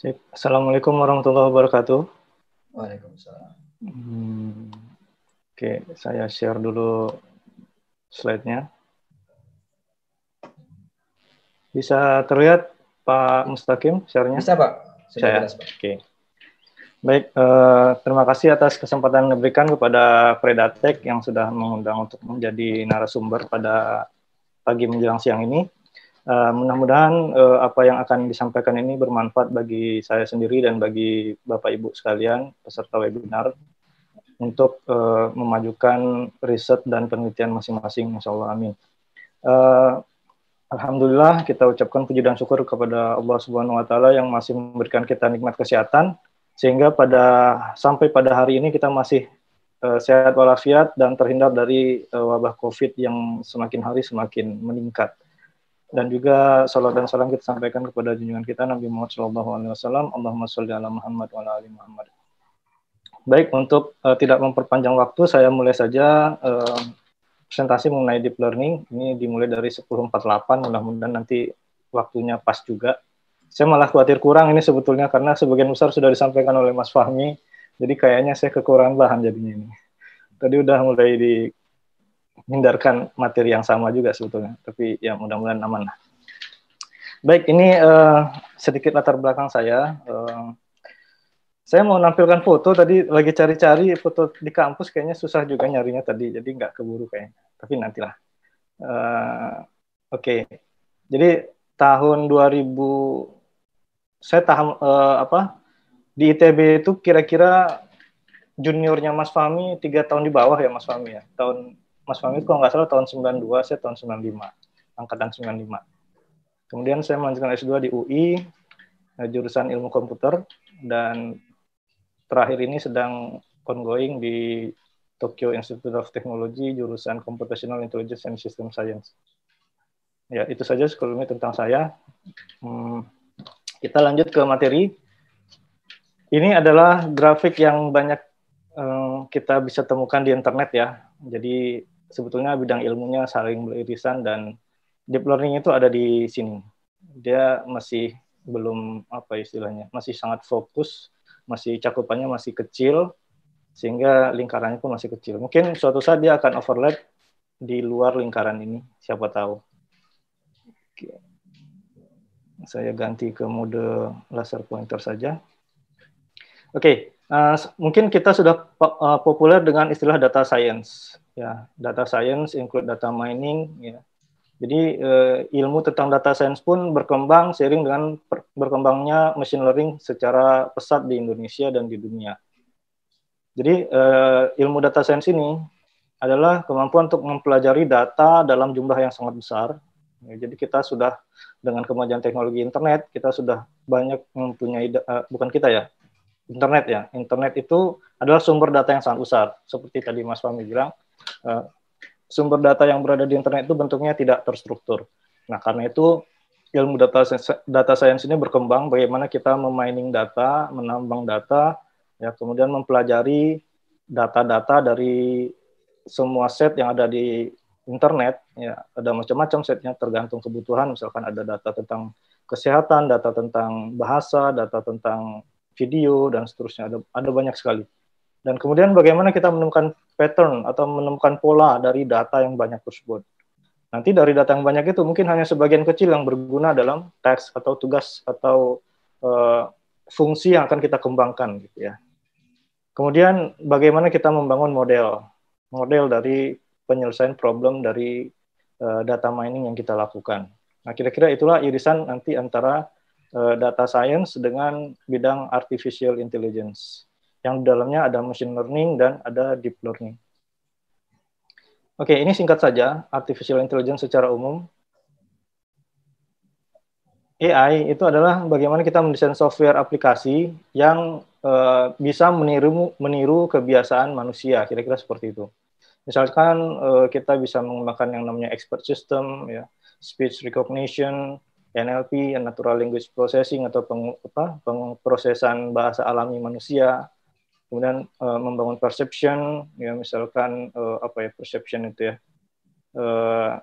Sip. Assalamualaikum warahmatullahi wabarakatuh. Waalaikumsalam. Hmm. Oke, saya share dulu slide-nya. Bisa terlihat Pak Mustaqim share-nya? Bisa Pak. Sudah saya. Jelas, Pak. Oke. Baik, eh, terima kasih atas kesempatan yang diberikan kepada Predatek yang sudah mengundang untuk menjadi narasumber pada pagi menjelang siang ini. Uh, mudah-mudahan uh, apa yang akan disampaikan ini bermanfaat bagi saya sendiri dan bagi Bapak Ibu sekalian peserta webinar untuk uh, memajukan riset dan penelitian masing-masing. Insya Allah, amin. Uh, Alhamdulillah kita ucapkan puji dan syukur kepada Allah Subhanahu wa taala yang masih memberikan kita nikmat kesehatan sehingga pada sampai pada hari ini kita masih uh, sehat walafiat dan terhindar dari uh, wabah Covid yang semakin hari semakin meningkat dan juga salat dan salam kita sampaikan kepada junjungan kita Nabi Muhammad Shallallahu Alaihi Wasallam. Allahumma sholli ala Muhammad wa ala Muhammad. Baik untuk uh, tidak memperpanjang waktu, saya mulai saja uh, presentasi mengenai deep learning. Ini dimulai dari 10.48, mudah-mudahan nanti waktunya pas juga. Saya malah khawatir kurang ini sebetulnya karena sebagian besar sudah disampaikan oleh Mas Fahmi. Jadi kayaknya saya kekurangan bahan jadinya ini. Tadi udah mulai di hindarkan materi yang sama juga sebetulnya, tapi ya mudah-mudahan aman. lah. Baik, ini uh, sedikit latar belakang saya. Uh, saya mau nampilkan foto tadi lagi cari-cari foto di kampus kayaknya susah juga nyarinya tadi, jadi nggak keburu kayaknya. Tapi nantilah. Uh, Oke, okay. jadi tahun 2000 saya taham uh, apa di ITB itu kira-kira juniornya Mas Fami tiga tahun di bawah ya Mas Fami ya tahun Mas Pamit kalau nggak salah tahun 92, saya tahun 95, angkatan 95. Kemudian saya melanjutkan S2 di UI, eh, jurusan ilmu komputer, dan terakhir ini sedang ongoing di Tokyo Institute of Technology, jurusan Computational Intelligence and System Science. Ya, itu saja sebelumnya tentang saya. Hmm, kita lanjut ke materi. Ini adalah grafik yang banyak um, kita bisa temukan di internet ya. Jadi sebetulnya bidang ilmunya saling beririsan dan deep learning itu ada di sini. Dia masih belum apa istilahnya, masih sangat fokus, masih cakupannya masih kecil sehingga lingkarannya pun masih kecil. Mungkin suatu saat dia akan overlap di luar lingkaran ini, siapa tahu. Oke. Saya ganti ke mode laser pointer saja. Oke, uh, mungkin kita sudah uh, populer dengan istilah data science ya data science include data mining ya jadi eh, ilmu tentang data science pun berkembang seiring dengan berkembangnya machine learning secara pesat di Indonesia dan di dunia. Jadi eh, ilmu data science ini adalah kemampuan untuk mempelajari data dalam jumlah yang sangat besar. Ya, jadi kita sudah dengan kemajuan teknologi internet kita sudah banyak mempunyai uh, bukan kita ya internet ya internet itu adalah sumber data yang sangat besar seperti tadi Mas Fahmi bilang Eh, sumber data yang berada di internet itu bentuknya tidak terstruktur. Nah, karena itu ilmu data data science ini berkembang bagaimana kita memining data, menambang data, ya kemudian mempelajari data-data dari semua set yang ada di internet, ya ada macam-macam setnya tergantung kebutuhan, misalkan ada data tentang kesehatan, data tentang bahasa, data tentang video dan seterusnya ada ada banyak sekali. Dan kemudian bagaimana kita menemukan pattern atau menemukan pola dari data yang banyak tersebut. Nanti dari data yang banyak itu mungkin hanya sebagian kecil yang berguna dalam teks atau tugas atau uh, fungsi yang akan kita kembangkan gitu ya. Kemudian bagaimana kita membangun model model dari penyelesaian problem dari uh, data mining yang kita lakukan. Nah, kira-kira itulah irisan nanti antara uh, data science dengan bidang artificial intelligence yang di dalamnya ada machine learning dan ada deep learning. Oke, ini singkat saja artificial intelligence secara umum. AI itu adalah bagaimana kita mendesain software aplikasi yang uh, bisa meniru meniru kebiasaan manusia, kira-kira seperti itu. Misalkan uh, kita bisa menggunakan yang namanya expert system, ya, speech recognition, NLP, natural language processing atau peng, pengprosesan bahasa alami manusia, kemudian uh, membangun perception ya misalkan uh, apa ya perception itu ya uh,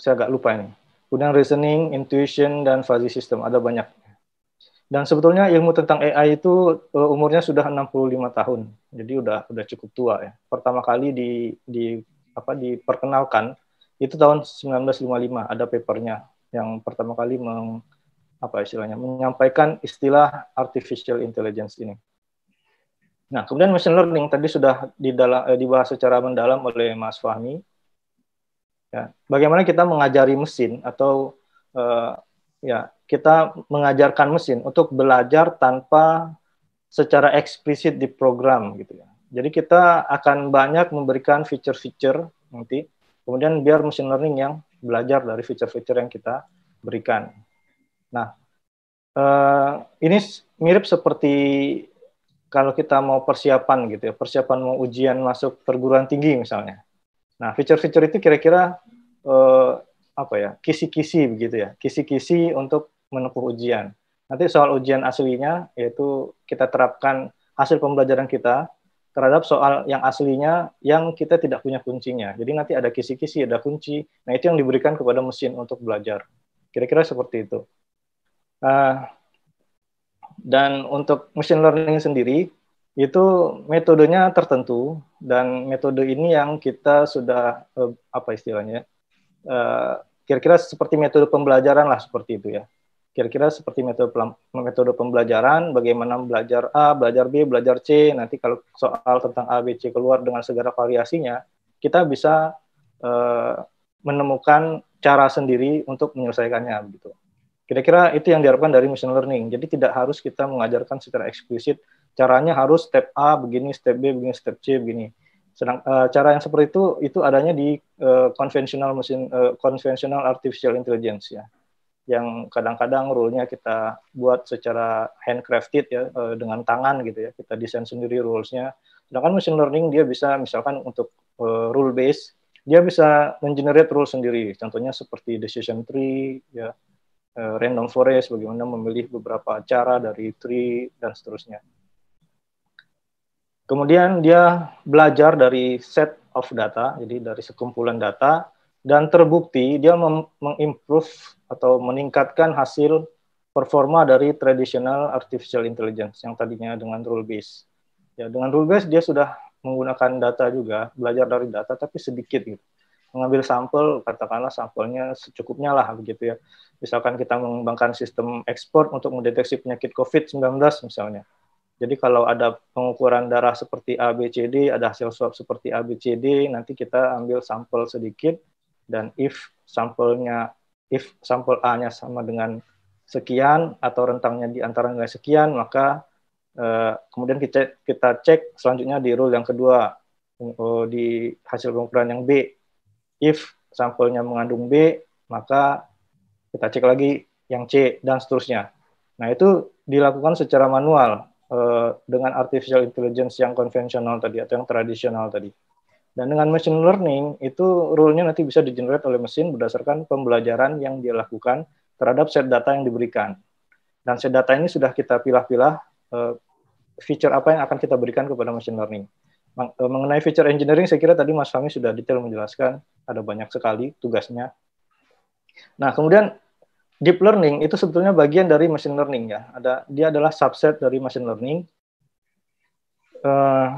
saya agak lupa ini kemudian reasoning intuition dan fuzzy system ada banyak dan sebetulnya ilmu tentang AI itu uh, umurnya sudah 65 tahun jadi udah udah cukup tua ya pertama kali di di apa diperkenalkan itu tahun 1955 ada papernya yang pertama kali meng, apa istilahnya menyampaikan istilah artificial intelligence ini. Nah, kemudian machine learning tadi sudah didala, eh, dibahas secara mendalam oleh Mas Fahmi. Ya, bagaimana kita mengajari mesin atau eh, ya kita mengajarkan mesin untuk belajar tanpa secara eksplisit di program gitu ya. Jadi kita akan banyak memberikan feature-feature nanti, kemudian biar machine learning yang belajar dari feature-feature yang kita berikan. Nah, eh, ini mirip seperti kalau kita mau persiapan gitu ya, persiapan mau ujian masuk perguruan tinggi misalnya. Nah, fitur-fitur itu kira-kira eh, apa ya, kisi-kisi begitu ya, kisi-kisi untuk menempuh ujian. Nanti soal ujian aslinya yaitu kita terapkan hasil pembelajaran kita terhadap soal yang aslinya yang kita tidak punya kuncinya. Jadi nanti ada kisi-kisi, ada kunci. Nah, itu yang diberikan kepada mesin untuk belajar. Kira-kira seperti itu. Uh, dan untuk machine learning sendiri itu metodenya tertentu dan metode ini yang kita sudah uh, apa istilahnya kira eh, kira-kira seperti metode pembelajaran lah seperti itu ya kira-kira seperti metode metode pembelajaran bagaimana belajar A belajar B belajar C nanti kalau soal tentang A B C keluar dengan segala variasinya kita bisa uh, menemukan cara sendiri untuk menyelesaikannya gitu. Kira-kira itu yang diharapkan dari machine learning. Jadi tidak harus kita mengajarkan secara eksplisit caranya harus step A begini, step B begini, step C begini. Sedang uh, cara yang seperti itu itu adanya di uh, conventional konvensional eh, uh, artificial intelligence ya. Yang kadang-kadang rule-nya kita buat secara handcrafted ya uh, dengan tangan gitu ya. Kita desain sendiri rules-nya. Sedangkan machine learning dia bisa misalkan untuk uh, rule based dia bisa mengenerate rule sendiri. Contohnya seperti decision tree ya uh, random forest, bagaimana memilih beberapa cara dari tree dan seterusnya. Kemudian dia belajar dari set of data, jadi dari sekumpulan data dan terbukti dia mengimprove atau meningkatkan hasil performa dari traditional artificial intelligence yang tadinya dengan rule base. Ya, dengan rule base dia sudah menggunakan data juga, belajar dari data tapi sedikit gitu mengambil sampel, katakanlah sampelnya secukupnya lah begitu ya. Misalkan kita mengembangkan sistem ekspor untuk mendeteksi penyakit COVID-19 misalnya. Jadi kalau ada pengukuran darah seperti A, B, C, D, ada hasil swab seperti A, B, C, D, nanti kita ambil sampel sedikit, dan if sampelnya, if sampel A-nya sama dengan sekian, atau rentangnya di antara nilai sekian, maka eh, kemudian kita, kita cek selanjutnya di rule yang kedua, eh, di hasil pengukuran yang B, If sampelnya mengandung B, maka kita cek lagi yang C dan seterusnya. Nah, itu dilakukan secara manual eh, dengan artificial intelligence yang konvensional tadi atau yang tradisional tadi. Dan dengan machine learning itu rule-nya nanti bisa di generate oleh mesin berdasarkan pembelajaran yang dia lakukan terhadap set data yang diberikan. Dan set data ini sudah kita pilih-pilih eh, feature apa yang akan kita berikan kepada machine learning. Eh, mengenai feature engineering saya kira tadi Mas Fami sudah detail menjelaskan ada banyak sekali tugasnya. Nah, kemudian deep learning itu sebetulnya bagian dari machine learning ya. Ada dia adalah subset dari machine learning. Uh,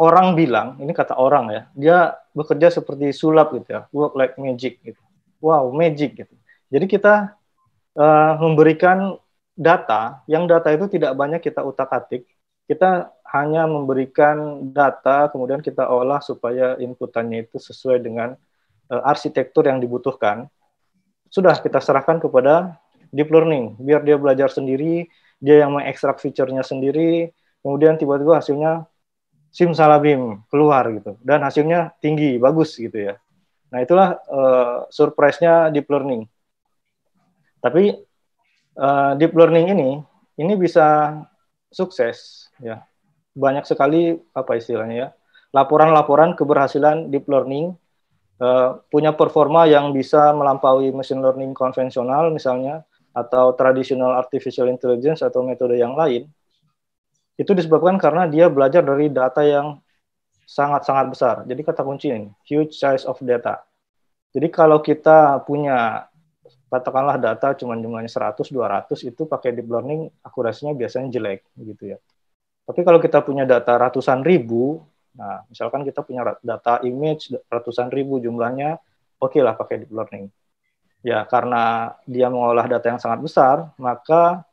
orang bilang, ini kata orang ya, dia bekerja seperti sulap gitu ya, work like magic gitu. Wow, magic gitu. Jadi kita uh, memberikan data, yang data itu tidak banyak kita utak-atik, kita hanya memberikan data, kemudian kita olah supaya inputannya itu sesuai dengan uh, arsitektur yang dibutuhkan. Sudah kita serahkan kepada deep learning, biar dia belajar sendiri, dia yang mengekstrak fiturnya sendiri, kemudian tiba-tiba hasilnya sim salabim keluar gitu, dan hasilnya tinggi, bagus gitu ya. Nah itulah uh, surprise-nya deep learning. Tapi uh, deep learning ini, ini bisa sukses ya banyak sekali apa istilahnya ya laporan-laporan keberhasilan deep learning uh, punya performa yang bisa melampaui machine learning konvensional misalnya atau traditional artificial intelligence atau metode yang lain itu disebabkan karena dia belajar dari data yang sangat-sangat besar. Jadi kata kunci ini huge size of data. Jadi kalau kita punya katakanlah data cuma jumlahnya 100 200 itu pakai deep learning akurasinya biasanya jelek gitu ya. Tapi kalau kita punya data ratusan ribu, nah misalkan kita punya data image ratusan ribu jumlahnya, oke okay lah pakai deep learning. Ya karena dia mengolah data yang sangat besar, maka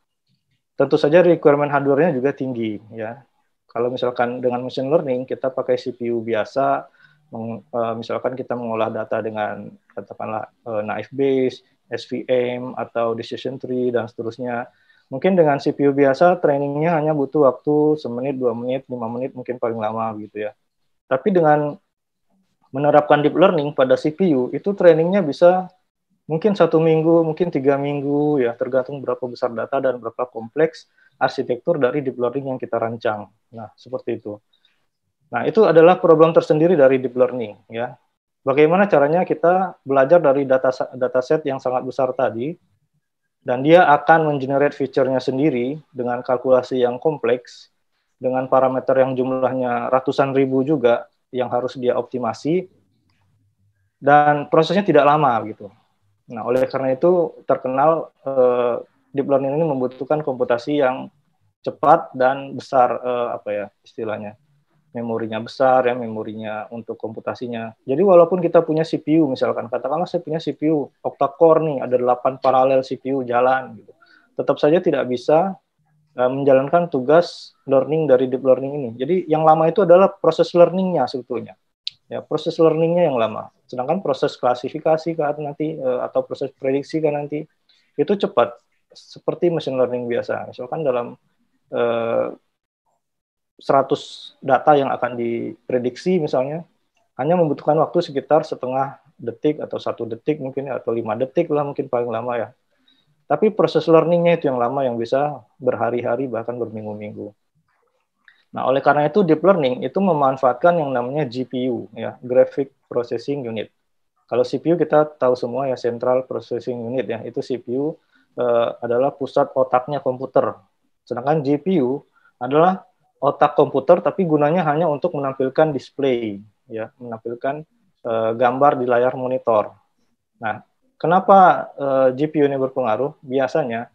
tentu saja requirement hardware-nya juga tinggi ya. Kalau misalkan dengan machine learning kita pakai CPU biasa, eh, misalkan kita mengolah data dengan katakanlah eh, knife base, SVM atau decision tree dan seterusnya, Mungkin dengan CPU biasa trainingnya hanya butuh waktu semenit, dua menit, lima menit mungkin paling lama gitu ya. Tapi dengan menerapkan deep learning pada CPU itu trainingnya bisa mungkin satu minggu, mungkin tiga minggu ya tergantung berapa besar data dan berapa kompleks arsitektur dari deep learning yang kita rancang. Nah seperti itu. Nah, itu adalah problem tersendiri dari deep learning ya. Bagaimana caranya kita belajar dari data dataset yang sangat besar tadi dan dia akan mengenerate fiturnya sendiri dengan kalkulasi yang kompleks, dengan parameter yang jumlahnya ratusan ribu juga yang harus dia optimasi, dan prosesnya tidak lama gitu. Nah, oleh karena itu terkenal eh, deep learning ini membutuhkan komputasi yang cepat dan besar eh, apa ya istilahnya memorinya besar ya memorinya untuk komputasinya jadi walaupun kita punya CPU misalkan katakanlah saya punya CPU octa core nih ada 8 paralel CPU jalan gitu tetap saja tidak bisa uh, menjalankan tugas learning dari deep learning ini jadi yang lama itu adalah proses learningnya sebetulnya ya proses learningnya yang lama sedangkan proses klasifikasi kan nanti uh, atau proses prediksi kan nanti itu cepat seperti machine learning biasa misalkan dalam uh, 100 data yang akan diprediksi misalnya hanya membutuhkan waktu sekitar setengah detik atau satu detik mungkin atau lima detik lah mungkin paling lama ya. Tapi proses learningnya itu yang lama yang bisa berhari-hari bahkan berminggu-minggu. Nah oleh karena itu deep learning itu memanfaatkan yang namanya GPU ya graphic processing unit. Kalau CPU kita tahu semua ya central processing unit ya itu CPU eh, adalah pusat otaknya komputer. Sedangkan GPU adalah otak komputer tapi gunanya hanya untuk menampilkan display ya menampilkan uh, gambar di layar monitor. Nah, kenapa uh, eh, GPU ini berpengaruh? Biasanya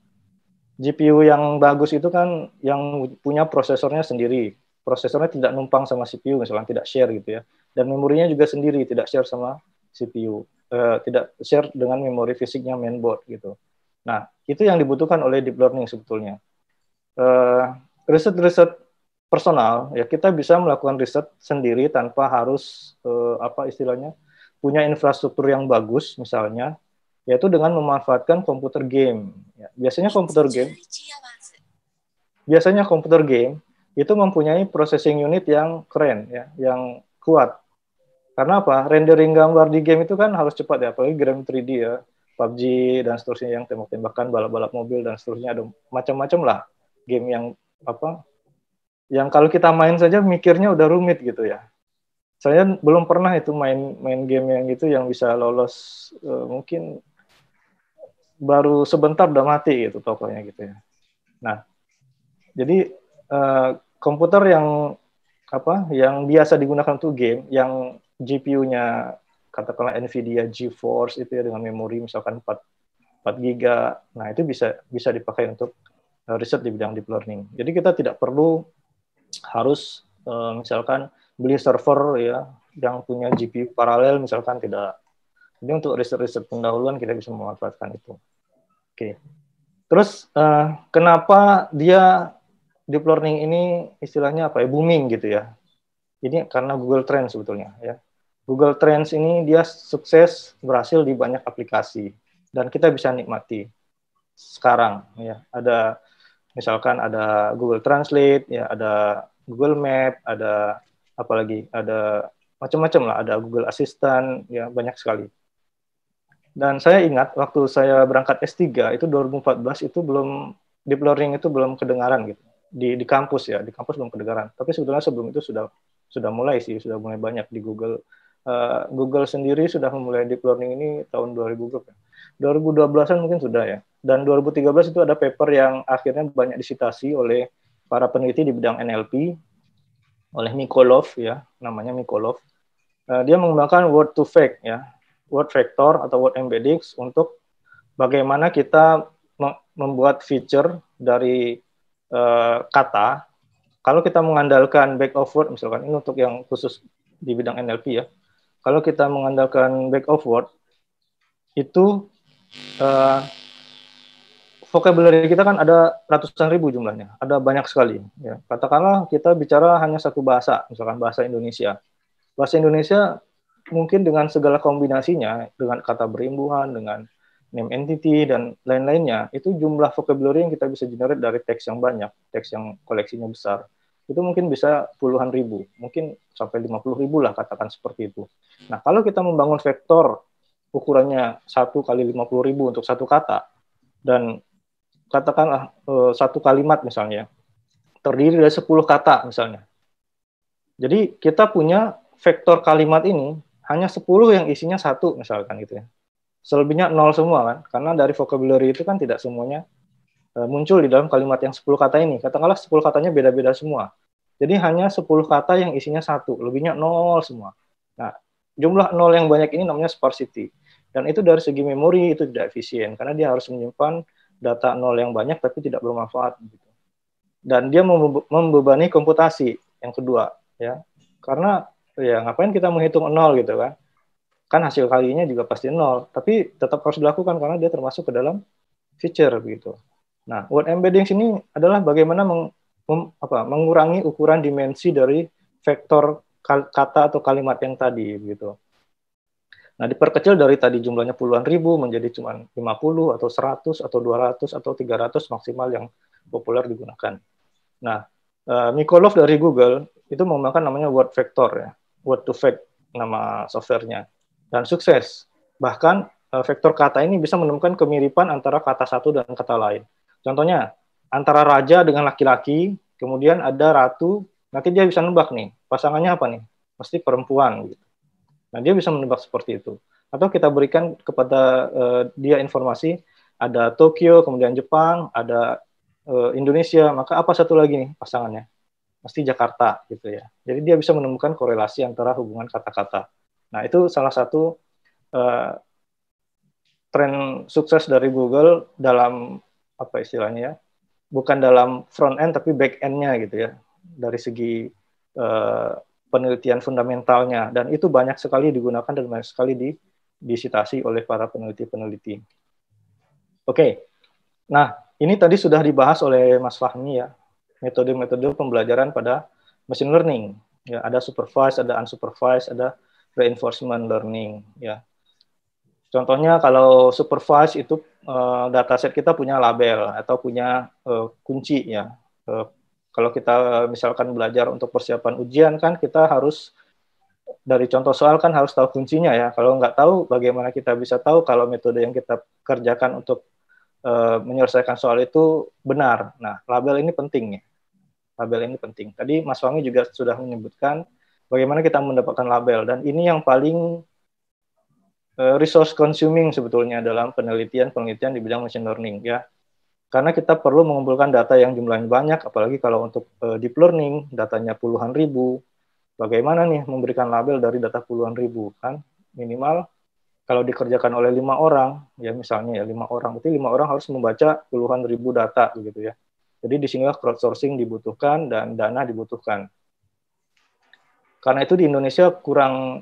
GPU yang bagus itu kan yang punya prosesornya sendiri. Prosesornya tidak numpang sama CPU misalnya tidak share gitu ya. Dan memorinya juga sendiri tidak share sama CPU. Uh, eh, tidak share dengan memori fisiknya mainboard gitu. Nah, itu yang dibutuhkan oleh deep learning sebetulnya. Riset-riset riset -riset personal ya kita bisa melakukan riset sendiri tanpa harus eh, apa istilahnya punya infrastruktur yang bagus misalnya yaitu dengan memanfaatkan komputer game ya, biasanya komputer game biasanya komputer game itu mempunyai processing unit yang keren ya yang kuat karena apa rendering gambar di game itu kan harus cepat ya apalagi game 3D ya PUBG dan seterusnya yang tembak-tembakan balap-balap mobil dan seterusnya ada macam-macam lah game yang apa yang kalau kita main saja mikirnya udah rumit gitu ya. Saya belum pernah itu main main game yang gitu yang bisa lolos uh, mungkin baru sebentar udah mati gitu tokonya gitu ya. Nah, jadi uh, komputer yang apa yang biasa digunakan tuh game yang GPU-nya katakanlah Nvidia GeForce itu ya dengan memori misalkan 4 4 giga. Nah, itu bisa bisa dipakai untuk eh, riset di bidang deep learning. Jadi kita tidak perlu harus uh, misalkan beli server ya yang punya GPU paralel misalkan tidak. Jadi untuk riset-riset pendahuluan kita bisa memanfaatkan itu. Oke. Okay. Terus uh, kenapa dia deep learning ini istilahnya apa ya booming gitu ya? Ini karena Google Trends sebetulnya ya. Google Trends ini dia sukses berhasil di banyak aplikasi dan kita bisa nikmati sekarang ya. Ada misalkan ada Google Translate, ya ada Google Map, ada apalagi ada macam-macam lah, ada Google Assistant, ya banyak sekali. Dan saya ingat waktu saya berangkat S3 itu 2014 itu belum deep learning itu belum kedengaran gitu di di kampus ya, di kampus belum kedengaran. Tapi sebetulnya sebelum itu sudah sudah mulai sih, sudah mulai banyak di Google Eh, Google sendiri sudah memulai deep learning ini tahun 2000 kan. 2012-an mungkin sudah ya. Dan 2013 itu ada paper yang akhirnya banyak disitasi oleh para peneliti di bidang NLP oleh Mikolov ya, namanya Mikolov. Eh, dia mengembangkan word to fact ya, word vector atau word embeddings untuk bagaimana kita membuat feature dari eh, kata. Kalau kita mengandalkan back of word misalkan ini untuk yang khusus di bidang NLP ya kalau kita mengandalkan back of word itu uh, vocabulary kita kan ada ratusan ribu jumlahnya, ada banyak sekali. Ya. Katakanlah kita bicara hanya satu bahasa, misalkan bahasa Indonesia. Bahasa Indonesia mungkin dengan segala kombinasinya, dengan kata berimbuhan, dengan name entity, dan lain-lainnya, itu jumlah vocabulary yang kita bisa generate dari teks yang banyak, teks yang koleksinya besar itu mungkin bisa puluhan ribu, mungkin sampai 50 ribu lah katakan seperti itu. Nah, kalau kita membangun vektor ukurannya 1 kali 50 ribu untuk satu kata, dan katakanlah eh, satu kalimat misalnya, terdiri dari 10 kata misalnya. Jadi kita punya vektor kalimat ini hanya 10 yang isinya satu misalkan gitu ya. Selebihnya nol semua kan, karena dari vocabulary itu kan tidak semuanya Eh, muncul di dalam kalimat yang 10 kata ini. Katakanlah 10 katanya beda-beda semua. Jadi hanya 10 kata yang isinya satu, lebihnya nol semua. Nah, jumlah nol yang banyak ini namanya sparsity. Dan itu dari segi memori itu tidak efisien karena dia harus menyimpan data nol yang banyak tapi tidak bermanfaat gitu. Dan dia membebani komputasi yang kedua ya. Karena ya ngapain kita menghitung nol gitu kan? Kan hasil kalinya juga pasti nol, tapi tetap harus dilakukan karena dia termasuk ke dalam feature gitu. Nah, word embedding sini adalah bagaimana meng, mem, apa, mengurangi ukuran dimensi dari vektor kata atau kalimat yang tadi gitu. Nah, diperkecil dari tadi jumlahnya puluhan ribu menjadi cuma 50 atau 100 atau 200 atau 300 maksimal yang populer digunakan. Nah, uh, Mikolov dari Google itu menggunakan namanya word vector ya, word to fact nama softwarenya dan sukses. Bahkan eh, vektor kata ini bisa menemukan kemiripan antara kata satu dan kata lain. Contohnya antara raja dengan laki-laki, kemudian ada ratu, nanti dia bisa nebak nih pasangannya apa nih, mesti perempuan gitu. Nah dia bisa menebak seperti itu. Atau kita berikan kepada uh, dia informasi ada Tokyo, kemudian Jepang, ada uh, Indonesia, maka apa satu lagi nih pasangannya? mesti Jakarta gitu ya. Jadi dia bisa menemukan korelasi antara hubungan kata-kata. Nah itu salah satu uh, tren sukses dari Google dalam apa istilahnya ya bukan dalam front end tapi back endnya gitu ya dari segi uh, penelitian fundamentalnya dan itu banyak sekali digunakan dan banyak sekali di, disitasi oleh para peneliti-peneliti. Oke, okay. nah ini tadi sudah dibahas oleh Mas Fahmi ya metode-metode pembelajaran pada machine learning. Ya, ada supervised, ada unsupervised, ada reinforcement learning. Ya, Contohnya kalau supervised itu uh, dataset kita punya label atau punya uh, kunci ya. Uh, kalau kita misalkan belajar untuk persiapan ujian kan kita harus dari contoh soal kan harus tahu kuncinya ya. Kalau nggak tahu bagaimana kita bisa tahu kalau metode yang kita kerjakan untuk uh, menyelesaikan soal itu benar. Nah, label ini penting ya. Label ini penting. Tadi Mas Wangi juga sudah menyebutkan bagaimana kita mendapatkan label dan ini yang paling Eh, resource consuming sebetulnya dalam penelitian-penelitian di bidang machine learning ya. Karena kita perlu mengumpulkan data yang jumlahnya banyak, apalagi kalau untuk uh, deep learning datanya puluhan ribu. Bagaimana nih memberikan label dari data puluhan ribu kan? Minimal kalau dikerjakan oleh lima orang, ya misalnya ya lima orang, berarti lima orang harus membaca puluhan ribu data begitu ya. Jadi di sinilah crowdsourcing dibutuhkan dan dana dibutuhkan. Karena itu di Indonesia kurang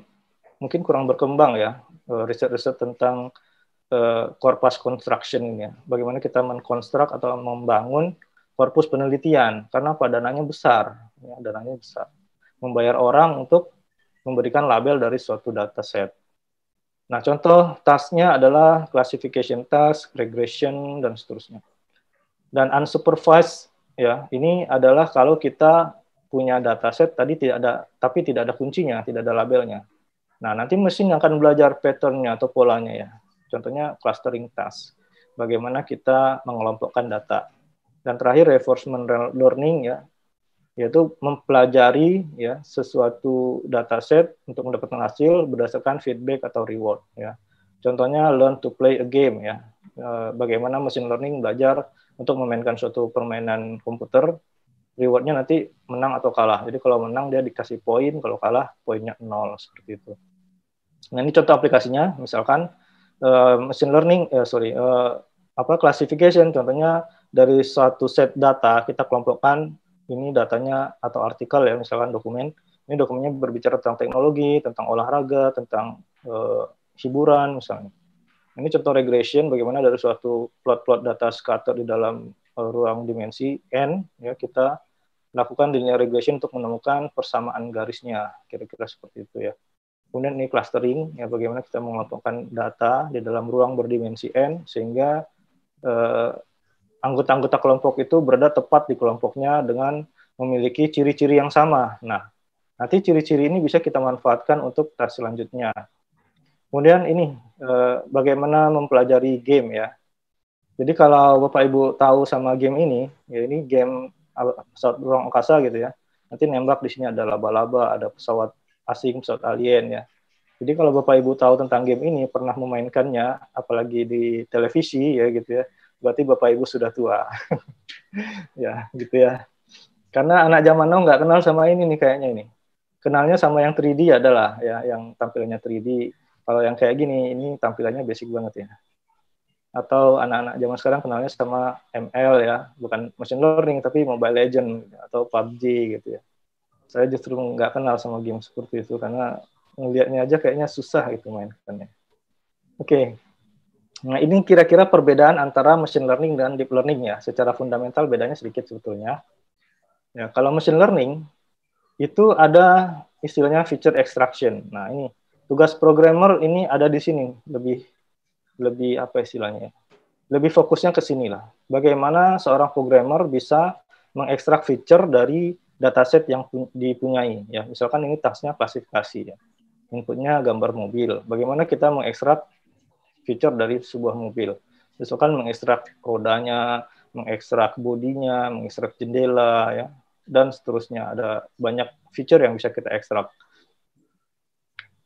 mungkin kurang berkembang ya Eh, riset-riset tentang corpus eh, construction ini ya. Bagaimana kita mengkonstruk atau membangun korpus penelitian karena apa dananya besar, ya, dananya besar. Membayar orang untuk memberikan label dari suatu dataset. Nah, contoh tasnya adalah classification task, regression dan seterusnya. Dan unsupervised ya, ini adalah kalau kita punya dataset tadi tidak ada tapi tidak ada kuncinya, tidak ada labelnya. Nah, nanti mesin akan belajar patternnya atau polanya ya. Contohnya clustering task. Bagaimana kita mengelompokkan data. Dan terakhir reinforcement learning ya, yaitu mempelajari ya sesuatu set untuk mendapatkan hasil berdasarkan feedback atau reward ya. Contohnya learn to play a game ya. E, bagaimana mesin learning belajar untuk memainkan suatu permainan komputer rewardnya nanti menang atau kalah. Jadi kalau menang dia dikasih poin, kalau kalah poinnya nol seperti itu. Nah, ini contoh aplikasinya, misalkan uh, machine learning, eh, sorry, uh, apa classification, contohnya dari suatu set data kita kelompokkan ini datanya atau artikel ya, misalkan dokumen. Ini dokumennya berbicara tentang teknologi, tentang olahraga, tentang uh, hiburan misalnya. Ini contoh regression bagaimana dari suatu plot-plot data scatter di dalam uh, ruang dimensi n ya kita lakukan linear regression untuk menemukan persamaan garisnya kira-kira seperti itu ya. Kemudian ini clustering, ya bagaimana kita mengelompokkan data di dalam ruang berdimensi n sehingga eh, anggota-anggota eh, kelompok itu berada tepat di kelompoknya dengan memiliki ciri-ciri yang sama. Nah, nanti ciri-ciri ini bisa kita manfaatkan untuk tes selanjutnya. Kemudian ini eh, bagaimana mempelajari game ya. Jadi kalau Bapak Ibu tahu sama game ini, ya ini game pesawat ruang angkasa gitu ya. Nanti nembak di sini ada laba-laba, ada pesawat asing pesawat alien ya. Jadi kalau Bapak Ibu tahu tentang game ini, pernah memainkannya, apalagi di televisi ya gitu ya, berarti Bapak Ibu sudah tua. ya gitu ya. Karena anak zaman now nggak kenal sama ini nih kayaknya ini. Kenalnya sama yang 3D adalah ya yang tampilannya 3D. Kalau yang kayak gini ini tampilannya basic banget ya. Atau anak-anak zaman sekarang kenalnya sama ML ya, bukan machine learning tapi Mobile Legend atau PUBG gitu ya saya justru nggak kenal sama game seperti itu karena ngelihatnya aja kayaknya susah itu mainkannya. Oke, okay. nah ini kira-kira perbedaan antara machine learning dan deep learning ya. Secara fundamental bedanya sedikit sebetulnya. Ya, kalau machine learning itu ada istilahnya feature extraction. Nah ini tugas programmer ini ada di sini lebih lebih apa istilahnya? Lebih fokusnya ke sini Bagaimana seorang programmer bisa mengekstrak feature dari dataset yang dipunyai ya misalkan ini tasnya klasifikasi ya inputnya gambar mobil bagaimana kita mengekstrak fitur dari sebuah mobil misalkan mengekstrak rodanya mengekstrak bodinya mengekstrak jendela ya dan seterusnya ada banyak fitur yang bisa kita ekstrak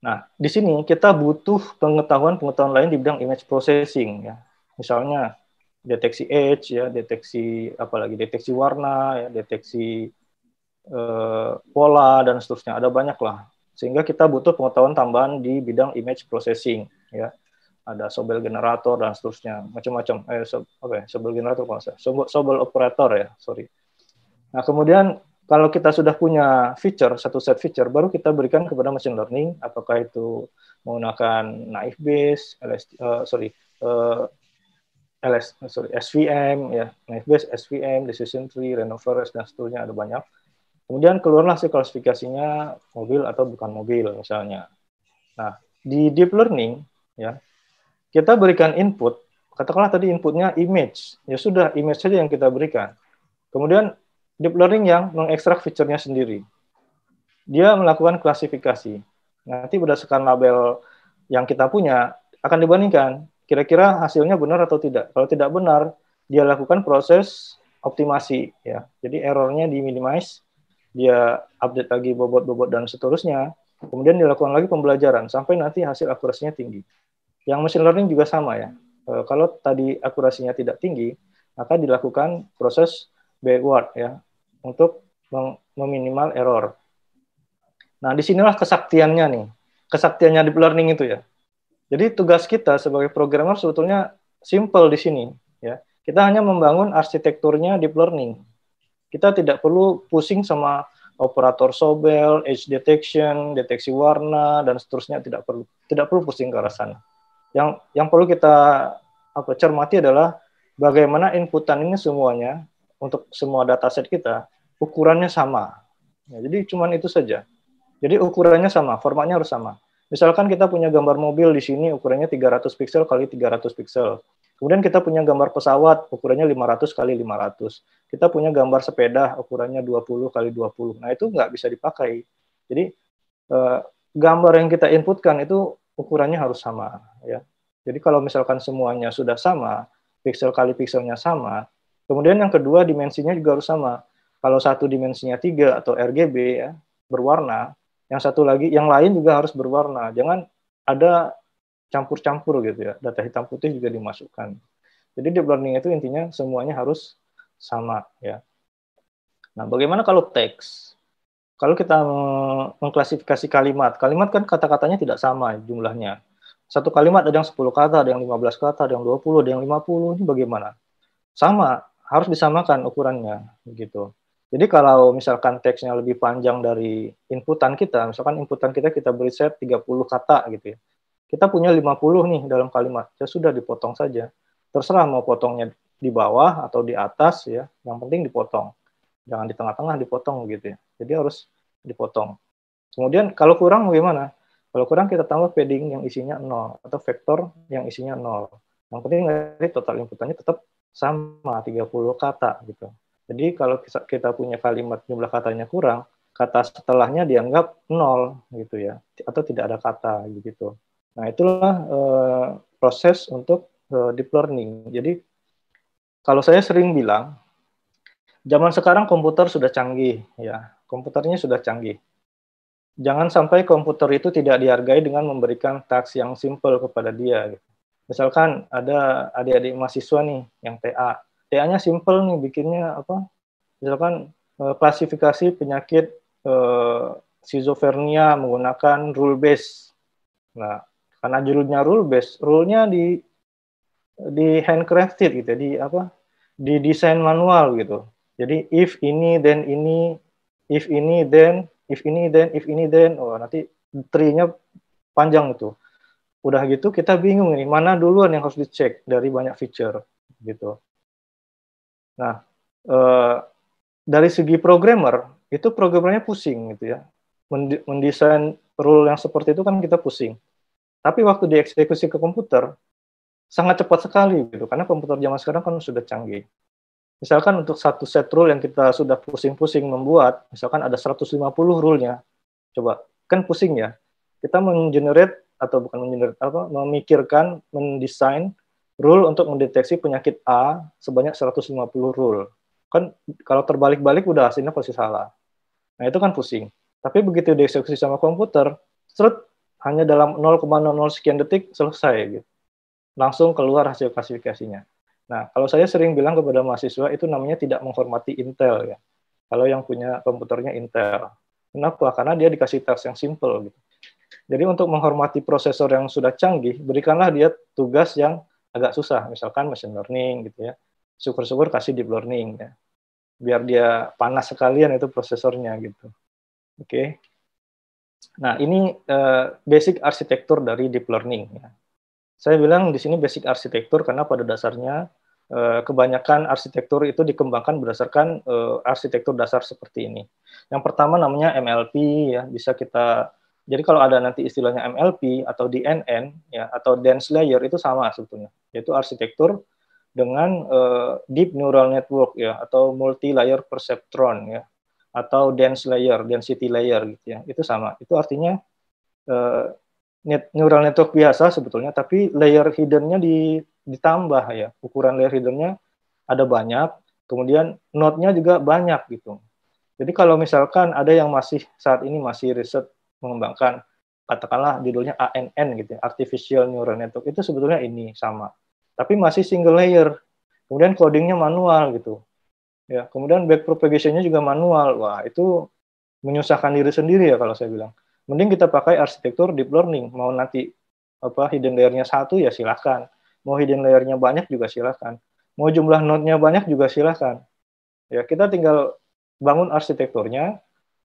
nah di sini kita butuh pengetahuan pengetahuan lain di bidang image processing ya misalnya deteksi edge ya deteksi apalagi deteksi warna ya deteksi Eh, pola dan seterusnya. Ada banyak lah. Sehingga kita butuh pengetahuan tambahan di bidang image processing ya. Ada sobel generator dan seterusnya, macam-macam. Eh so, okay, ya? Sobel generator kalau saya. Sobel, sobel operator ya, sorry. Nah, kemudian kalau kita sudah punya feature, satu set feature, baru kita berikan kepada machine learning, apakah itu menggunakan naive base, LS, uh, eh, sorry, uh, eh, LS, sorry, SVM, ya, naive base, SVM, decision tree, random forest, dan seterusnya, ada banyak. Kemudian keluarlah si klasifikasinya mobil atau bukan mobil misalnya. Nah, di deep learning ya, kita berikan input, katakanlah tadi inputnya image. Ya sudah, image saja yang kita berikan. Kemudian deep learning yang mengekstrak fiturnya sendiri. Dia melakukan klasifikasi. Nanti berdasarkan label yang kita punya akan dibandingkan kira-kira hasilnya benar atau tidak. Kalau tidak benar, dia lakukan proses optimasi ya. Jadi errornya diminimize dia update lagi bobot-bobot dan seterusnya. Kemudian dilakukan lagi pembelajaran sampai nanti hasil akurasinya tinggi. Yang machine learning juga sama ya. E, kalau tadi akurasinya tidak tinggi, maka dilakukan proses backward ya untuk meminimal error. Nah, disinilah kesaktiannya nih. Kesaktiannya deep learning itu ya. Jadi tugas kita sebagai programmer sebetulnya simple di sini ya. Kita hanya membangun arsitekturnya deep learning kita tidak perlu pusing sama operator sobel, edge detection, deteksi warna dan seterusnya tidak perlu tidak perlu pusing ke arah sana. Yang yang perlu kita apa cermati adalah bagaimana inputan ini semuanya untuk semua dataset kita ukurannya sama. Ya, jadi cuman itu saja. Jadi ukurannya sama, formatnya harus sama. Misalkan kita punya gambar mobil di sini ukurannya 300 pixel kali 300 pixel. Kemudian kita punya gambar pesawat ukurannya 500 kali 500. Kita punya gambar sepeda ukurannya 20 kali 20. Nah, itu nggak bisa dipakai. Jadi eh, gambar yang kita inputkan itu ukurannya harus sama ya. Jadi kalau misalkan semuanya sudah sama, pixel kali pixelnya sama, kemudian yang kedua dimensinya juga harus sama. Kalau satu dimensinya tiga atau RGB ya, berwarna, yang satu lagi yang lain juga harus berwarna. Jangan ada campur-campur gitu ya. Data hitam putih juga dimasukkan. Jadi deep learning itu intinya semuanya harus sama ya. Nah, bagaimana kalau teks? Kalau kita mengklasifikasi kalimat, kalimat kan kata-katanya tidak sama jumlahnya. Satu kalimat ada yang 10 kata, ada yang 15 kata, ada yang 20, ada yang 50, ini bagaimana? Sama, harus disamakan ukurannya begitu. Jadi kalau misalkan teksnya lebih panjang dari inputan kita, misalkan inputan kita kita beri set 30 kata gitu ya kita punya 50 nih dalam kalimat, ya sudah dipotong saja. Terserah mau potongnya di bawah atau di atas ya, yang penting dipotong. Jangan di tengah-tengah dipotong gitu ya. Jadi harus dipotong. Kemudian kalau kurang bagaimana? Kalau kurang kita tambah padding yang isinya 0 atau vektor yang isinya 0. Yang penting nanti total inputannya tetap sama 30 kata gitu. Jadi kalau kita punya kalimat jumlah katanya kurang, kata setelahnya dianggap nol gitu ya atau tidak ada kata gitu Nah, itulah uh, proses untuk uh, deep learning. Jadi, kalau saya sering bilang, zaman sekarang komputer sudah canggih, ya, komputernya sudah canggih. Jangan sampai komputer itu tidak dihargai dengan memberikan task yang simple kepada dia. Gitu. Misalkan ada adik-adik mahasiswa nih yang TA, TA-nya simple nih bikinnya apa? Misalkan uh, klasifikasi penyakit uh, schizophrenia menggunakan rule base. Nah, karena judulnya rule based rule-nya di di handcrafted gitu ya, di apa di desain manual gitu jadi if ini then ini if ini then if ini then if ini then oh nanti tree-nya panjang itu udah gitu kita bingung ini mana duluan yang harus dicek dari banyak feature gitu nah eh, dari segi programmer itu programmernya pusing gitu ya mendesain rule yang seperti itu kan kita pusing tapi waktu dieksekusi ke komputer, sangat cepat sekali gitu, karena komputer zaman sekarang kan sudah canggih. Misalkan untuk satu set rule yang kita sudah pusing-pusing membuat, misalkan ada 150 rule-nya, coba, kan pusing ya. Kita menggenerate atau bukan menggenerate apa memikirkan mendesain rule untuk mendeteksi penyakit A sebanyak 150 rule. Kan kalau terbalik-balik udah hasilnya pasti salah. Nah itu kan pusing. Tapi begitu dieksekusi sama komputer, seret hanya dalam 0,00 sekian detik selesai gitu. Langsung keluar hasil klasifikasinya. Nah, kalau saya sering bilang kepada mahasiswa itu namanya tidak menghormati Intel ya. Kalau yang punya komputernya Intel. Kenapa? Karena dia dikasih tugas yang simple gitu. Jadi untuk menghormati prosesor yang sudah canggih, berikanlah dia tugas yang agak susah, misalkan machine learning gitu ya. Syukur-syukur kasih deep learning ya. Biar dia panas sekalian itu prosesornya gitu. Oke. Okay. Nah, ini uh, basic arsitektur dari deep learning. Ya. Saya bilang di sini basic arsitektur karena pada dasarnya uh, kebanyakan arsitektur itu dikembangkan berdasarkan uh, arsitektur dasar seperti ini. Yang pertama namanya MLP, ya bisa kita. Jadi kalau ada nanti istilahnya MLP atau DNN ya atau dense layer itu sama sebetulnya, yaitu arsitektur dengan uh, deep neural network ya atau multi layer perceptron ya atau dense layer, density layer gitu ya. Itu sama. Itu artinya uh, neural network biasa sebetulnya, tapi layer hiddennya di, ditambah ya. Ukuran layer hiddennya ada banyak, kemudian node-nya juga banyak gitu. Jadi kalau misalkan ada yang masih saat ini masih riset mengembangkan katakanlah judulnya ANN gitu, ya, artificial neural network itu sebetulnya ini sama, tapi masih single layer. Kemudian codingnya manual gitu. Ya, kemudian back propagation juga manual. Wah, itu menyusahkan diri sendiri ya kalau saya bilang. Mending kita pakai arsitektur deep learning. Mau nanti apa hidden layernya satu ya silahkan Mau hidden layernya banyak juga silahkan Mau jumlah node-nya banyak juga silahkan Ya, kita tinggal bangun arsitekturnya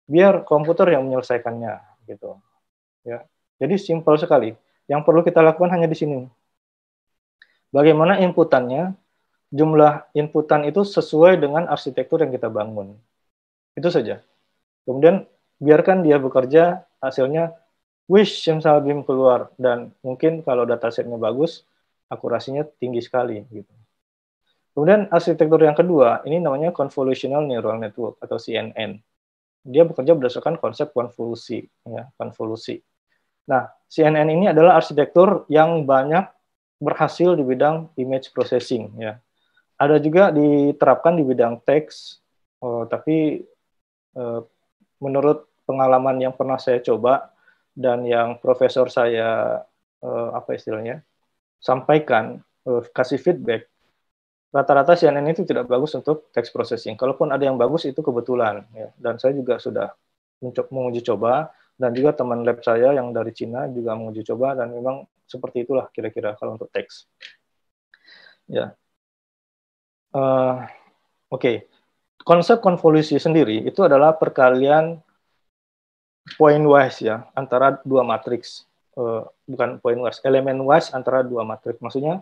biar komputer yang menyelesaikannya gitu. Ya. Jadi simpel sekali. Yang perlu kita lakukan hanya di sini. Bagaimana inputannya, jumlah inputan itu sesuai dengan arsitektur yang kita bangun. Itu saja. Kemudian biarkan dia bekerja, hasilnya wish simsalabim keluar dan mungkin kalau datasetnya bagus, akurasinya tinggi sekali gitu. Kemudian arsitektur yang kedua, ini namanya convolutional neural network atau CNN. Dia bekerja berdasarkan konsep konvolusi, ya, konvolusi. Nah, CNN ini adalah arsitektur yang banyak berhasil di bidang image processing, ya ada juga diterapkan di bidang teks, oh, tapi eh, menurut pengalaman yang pernah saya coba dan yang profesor saya eh, apa istilahnya sampaikan eh, kasih feedback, rata-rata CNN itu tidak bagus untuk teks processing. Kalaupun ada yang bagus itu kebetulan, ya. dan saya juga sudah menguji coba dan juga teman lab saya yang dari Cina juga menguji coba dan memang seperti itulah kira-kira kalau untuk teks. Ya, Eh, oke okay. konsep konvolusi sendiri itu adalah perkalian point wise ya antara dua matriks uh, bukan point wise elemen wise antara dua matriks maksudnya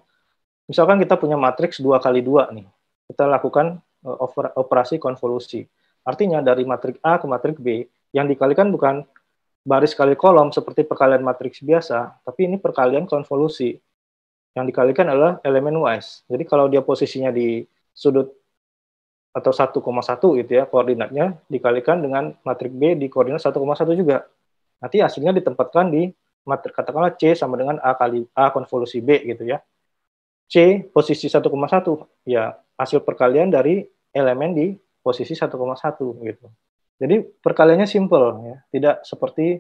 misalkan kita punya matriks dua kali dua nih kita lakukan uh, eh, over, operasi konvolusi artinya dari matriks A ke matriks B yang dikalikan bukan baris kali kolom seperti perkalian matriks biasa, tapi ini perkalian konvolusi. Yang dikalikan adalah elemen wise. Jadi kalau dia posisinya di sudut atau 1,1 gitu ya koordinatnya dikalikan dengan matrik B di koordinat 1,1 juga. Nanti hasilnya ditempatkan di matrik katakanlah C sama dengan A kali A konvolusi B gitu ya. C posisi 1,1 ya hasil perkalian dari elemen di posisi 1,1 gitu. Jadi perkaliannya simple ya, tidak seperti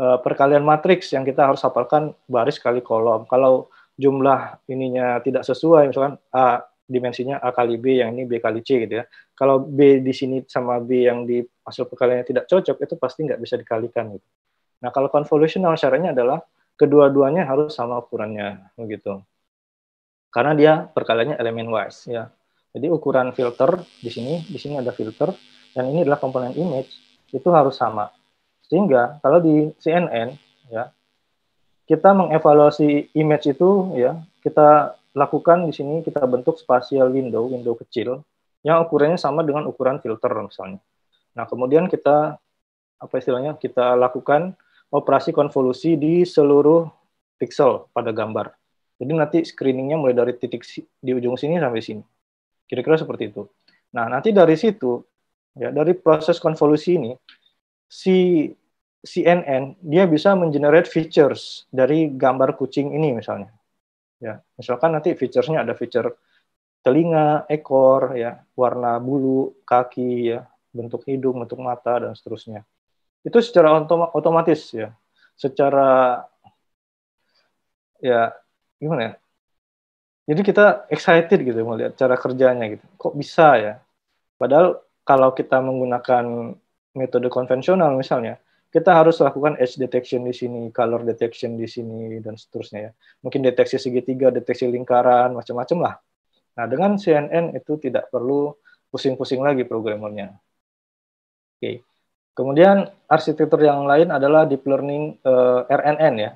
uh, perkalian matriks yang kita harus hafalkan baris kali kolom. Kalau jumlah ininya tidak sesuai misalkan A dimensinya A kali B, yang ini B kali C gitu ya. Kalau B di sini sama B yang di hasil perkaliannya tidak cocok, itu pasti nggak bisa dikalikan gitu. Nah, kalau convolutional caranya adalah kedua-duanya harus sama ukurannya begitu. Karena dia perkaliannya elemen wise ya. Jadi ukuran filter di sini, di sini ada filter dan ini adalah komponen image itu harus sama. Sehingga kalau di CNN ya kita mengevaluasi image itu ya kita lakukan di sini kita bentuk spasial window, window kecil, yang ukurannya sama dengan ukuran filter misalnya. Nah, kemudian kita, apa istilahnya, kita lakukan operasi konvolusi di seluruh pixel pada gambar. Jadi nanti screeningnya mulai dari titik di ujung sini sampai sini. Kira-kira seperti itu. Nah, nanti dari situ, ya dari proses konvolusi ini, si CNN, dia bisa mengenerate features dari gambar kucing ini misalnya ya misalkan nanti featuresnya ada feature telinga ekor ya warna bulu kaki ya bentuk hidung bentuk mata dan seterusnya itu secara otomatis ya secara ya gimana ya jadi kita excited gitu lihat cara kerjanya gitu kok bisa ya padahal kalau kita menggunakan metode konvensional misalnya kita harus lakukan edge detection di sini, color detection di sini, dan seterusnya ya. Mungkin deteksi segitiga, deteksi lingkaran, macam-macam lah. Nah, dengan CNN itu tidak perlu pusing-pusing lagi programmernya. Oke. Okay. Kemudian arsitektur yang lain adalah deep learning uh, eh, RNN ya.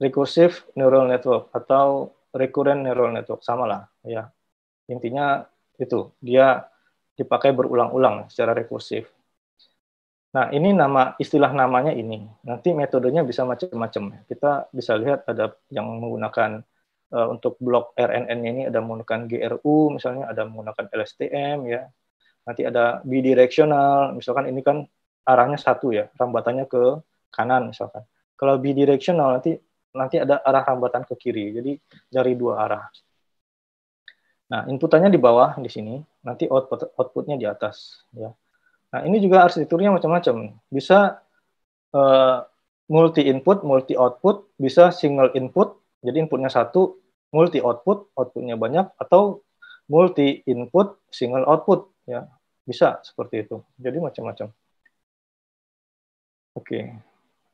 Recursive neural network atau recurrent neural network sama lah ya. Intinya itu, dia dipakai berulang-ulang secara rekursif. Nah, ini nama istilah namanya ini. Nanti metodenya bisa macam-macam. Ya. Kita bisa lihat ada yang menggunakan uh, untuk blok rnn ini ada menggunakan GRU, misalnya ada menggunakan LSTM ya. Nanti ada bidirectional, misalkan ini kan arahnya satu ya, rambatannya ke kanan misalkan. Kalau bidirectional nanti nanti ada arah rambatan ke kiri. Jadi dari dua arah. Nah, inputannya di bawah di sini, nanti output outputnya di atas ya Nah, ini juga arsitekturnya macam-macam. Bisa uh, multi input, multi output, bisa single input, jadi inputnya satu, multi output, outputnya banyak, atau multi input, single output, ya bisa seperti itu. Jadi macam-macam. Oke, okay.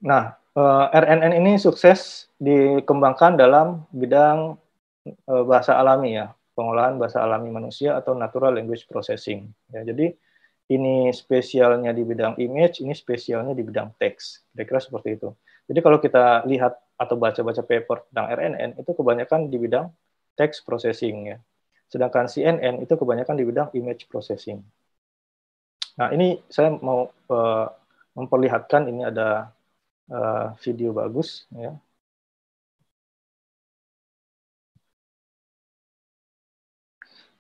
nah uh, eh, RNN ini sukses dikembangkan dalam bidang uh, bahasa alami ya, pengolahan bahasa alami manusia atau natural language processing. Ya, jadi ini spesialnya di bidang image, ini spesialnya di bidang teks. Kira-kira seperti itu. Jadi kalau kita lihat atau baca-baca paper tentang RNN itu kebanyakan di bidang text processing ya. Sedangkan CNN itu kebanyakan di bidang image processing. Nah, ini saya mau uh, memperlihatkan ini ada uh, video bagus ya.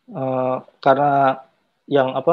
Uh, karena yang apa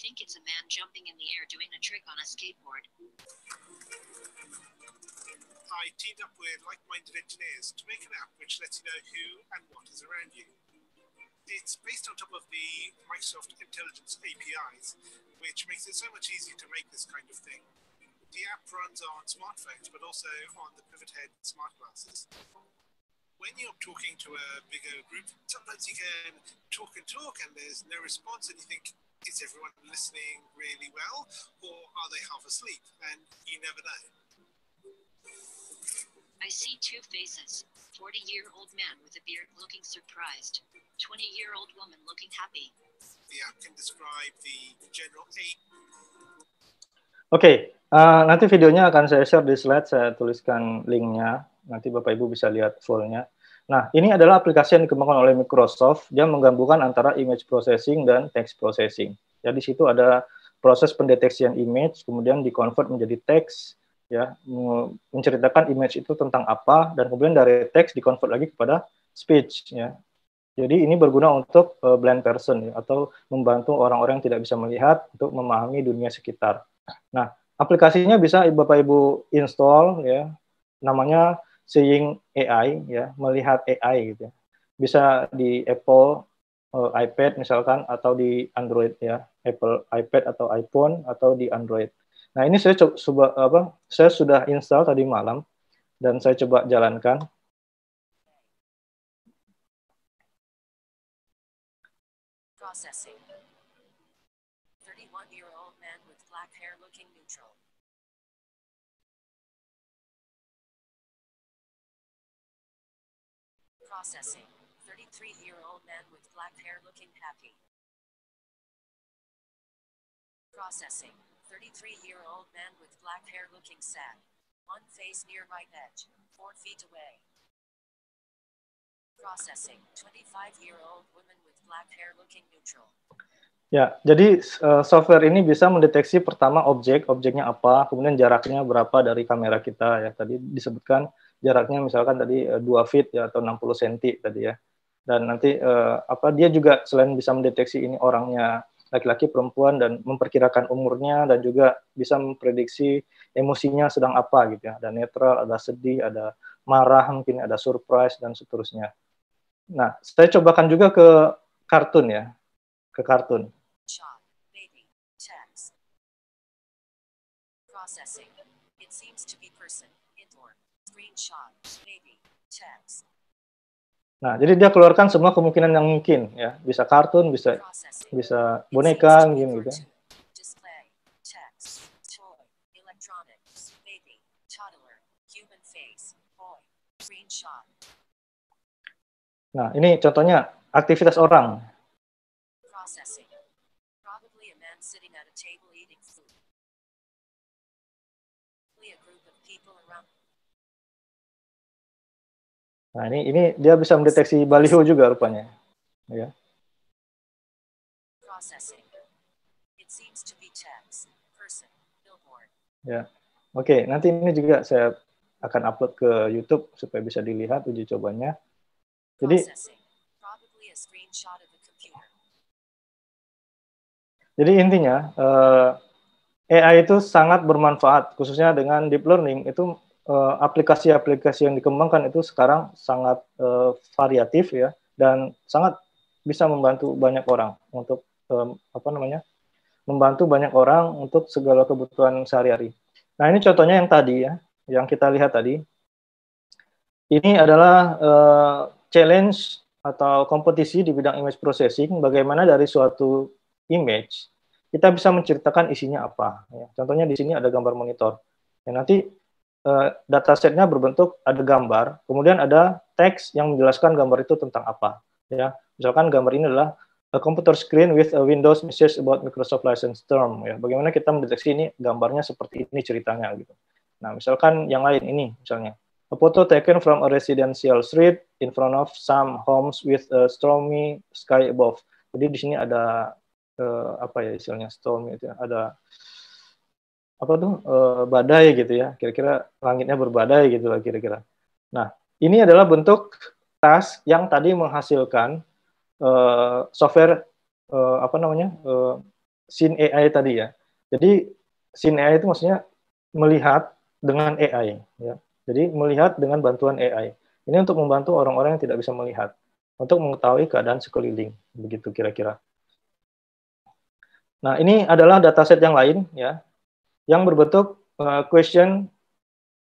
think it's a man jumping in the air doing a trick on a skateboard. I teamed up with like minded engineers to make an app which lets you know who and what is around you. It's based on top of the Microsoft Intelligence APIs, which makes it so much easier to make this kind of thing. The app runs on smartphones, but also on the Pivot Head smart glasses when you're talking to a bigger group, sometimes you can talk and talk and there's no response, and you think, is everyone listening really well or are they half asleep? And you never know. I see two faces 40 year old man with a beard looking surprised, 20 year old woman looking happy. Yeah, can describe the general eight. Okay, uh, eh, nanti videonya akan saya share di slide, saya tuliskan linknya. Nanti Bapak Ibu bisa lihat fullnya. Nah, ini adalah aplikasi yang dikembangkan oleh Microsoft. Dia menggabungkan antara image processing dan text processing. Jadi ya, di situ ada proses pendeteksian image, kemudian dikonvert menjadi teks, ya menceritakan image itu tentang apa, dan kemudian dari teks dikonvert lagi kepada speech. Ya. Jadi ini berguna untuk uh, blind person ya, atau membantu orang-orang yang tidak bisa melihat untuk memahami dunia sekitar. Nah, aplikasinya bisa Bapak Ibu install ya. Namanya seeing AI ya melihat AI gitu ya. bisa di Apple uh, iPad misalkan atau di Android ya Apple iPad atau iPhone atau di Android nah ini saya coba apa saya sudah install tadi malam dan saya coba jalankan processing Processing. 33 year old man with black hair looking happy. Processing. 33 year old man with black hair looking sad. One face near right edge, four feet away. Processing. 25 year old woman with black hair looking neutral. Ya, jadi uh, software ini bisa mendeteksi pertama objek, objeknya apa, kemudian jaraknya berapa dari kamera kita ya. Tadi disebutkan jaraknya misalkan tadi eh, dua feet ya atau 60 cm tadi ya dan nanti uh, apa dia juga selain bisa mendeteksi ini orangnya laki-laki perempuan dan memperkirakan umurnya dan juga bisa memprediksi emosinya sedang apa gitu ya ada netral ada sedih ada marah mungkin ada surprise dan seterusnya nah saya cobakan juga ke kartun ya ke kartun seems baby, Nah, jadi dia keluarkan semua kemungkinan yang mungkin ya, bisa kartun, bisa bisa boneka gini gitu. Nah, ini contohnya aktivitas orang. Nah ini ini dia bisa mendeteksi baliho juga rupanya. Ya. Ya. Oke, okay, nanti ini juga saya akan upload ke YouTube supaya bisa dilihat uji cobanya. Jadi Jadi intinya uh, eh, AI itu sangat bermanfaat khususnya dengan deep learning itu Eh, aplikasi-aplikasi yang dikembangkan itu sekarang sangat uh, variatif ya dan sangat bisa membantu banyak orang untuk um, apa namanya membantu banyak orang untuk segala kebutuhan sehari-hari. Nah ini contohnya yang tadi ya yang kita lihat tadi ini adalah uh, challenge atau kompetisi di bidang image processing bagaimana dari suatu image kita bisa menceritakan isinya apa. Ya. Contohnya di sini ada gambar monitor. Ya, nanti Eh, datasetnya berbentuk ada gambar, kemudian ada teks yang menjelaskan gambar itu tentang apa. Ya, misalkan gambar ini adalah a computer screen with a Windows message about Microsoft license term. Ya, bagaimana kita mendeteksi ini gambarnya seperti ini ceritanya gitu. Nah, misalkan yang lain ini misalnya a photo taken from a residential street in front of some homes with a stormy sky above. Jadi di sini ada uh, apa ya istilahnya stormy itu ya, ada apa tuh e, badai gitu ya kira-kira langitnya berbadai gitu lah kira-kira nah ini adalah bentuk tas yang tadi menghasilkan e, software e, apa namanya e, scene AI tadi ya jadi scene AI itu maksudnya melihat dengan AI ya jadi melihat dengan bantuan AI ini untuk membantu orang-orang yang tidak bisa melihat untuk mengetahui keadaan sekeliling begitu kira-kira Nah, ini adalah dataset yang lain ya yang berbentuk eh, question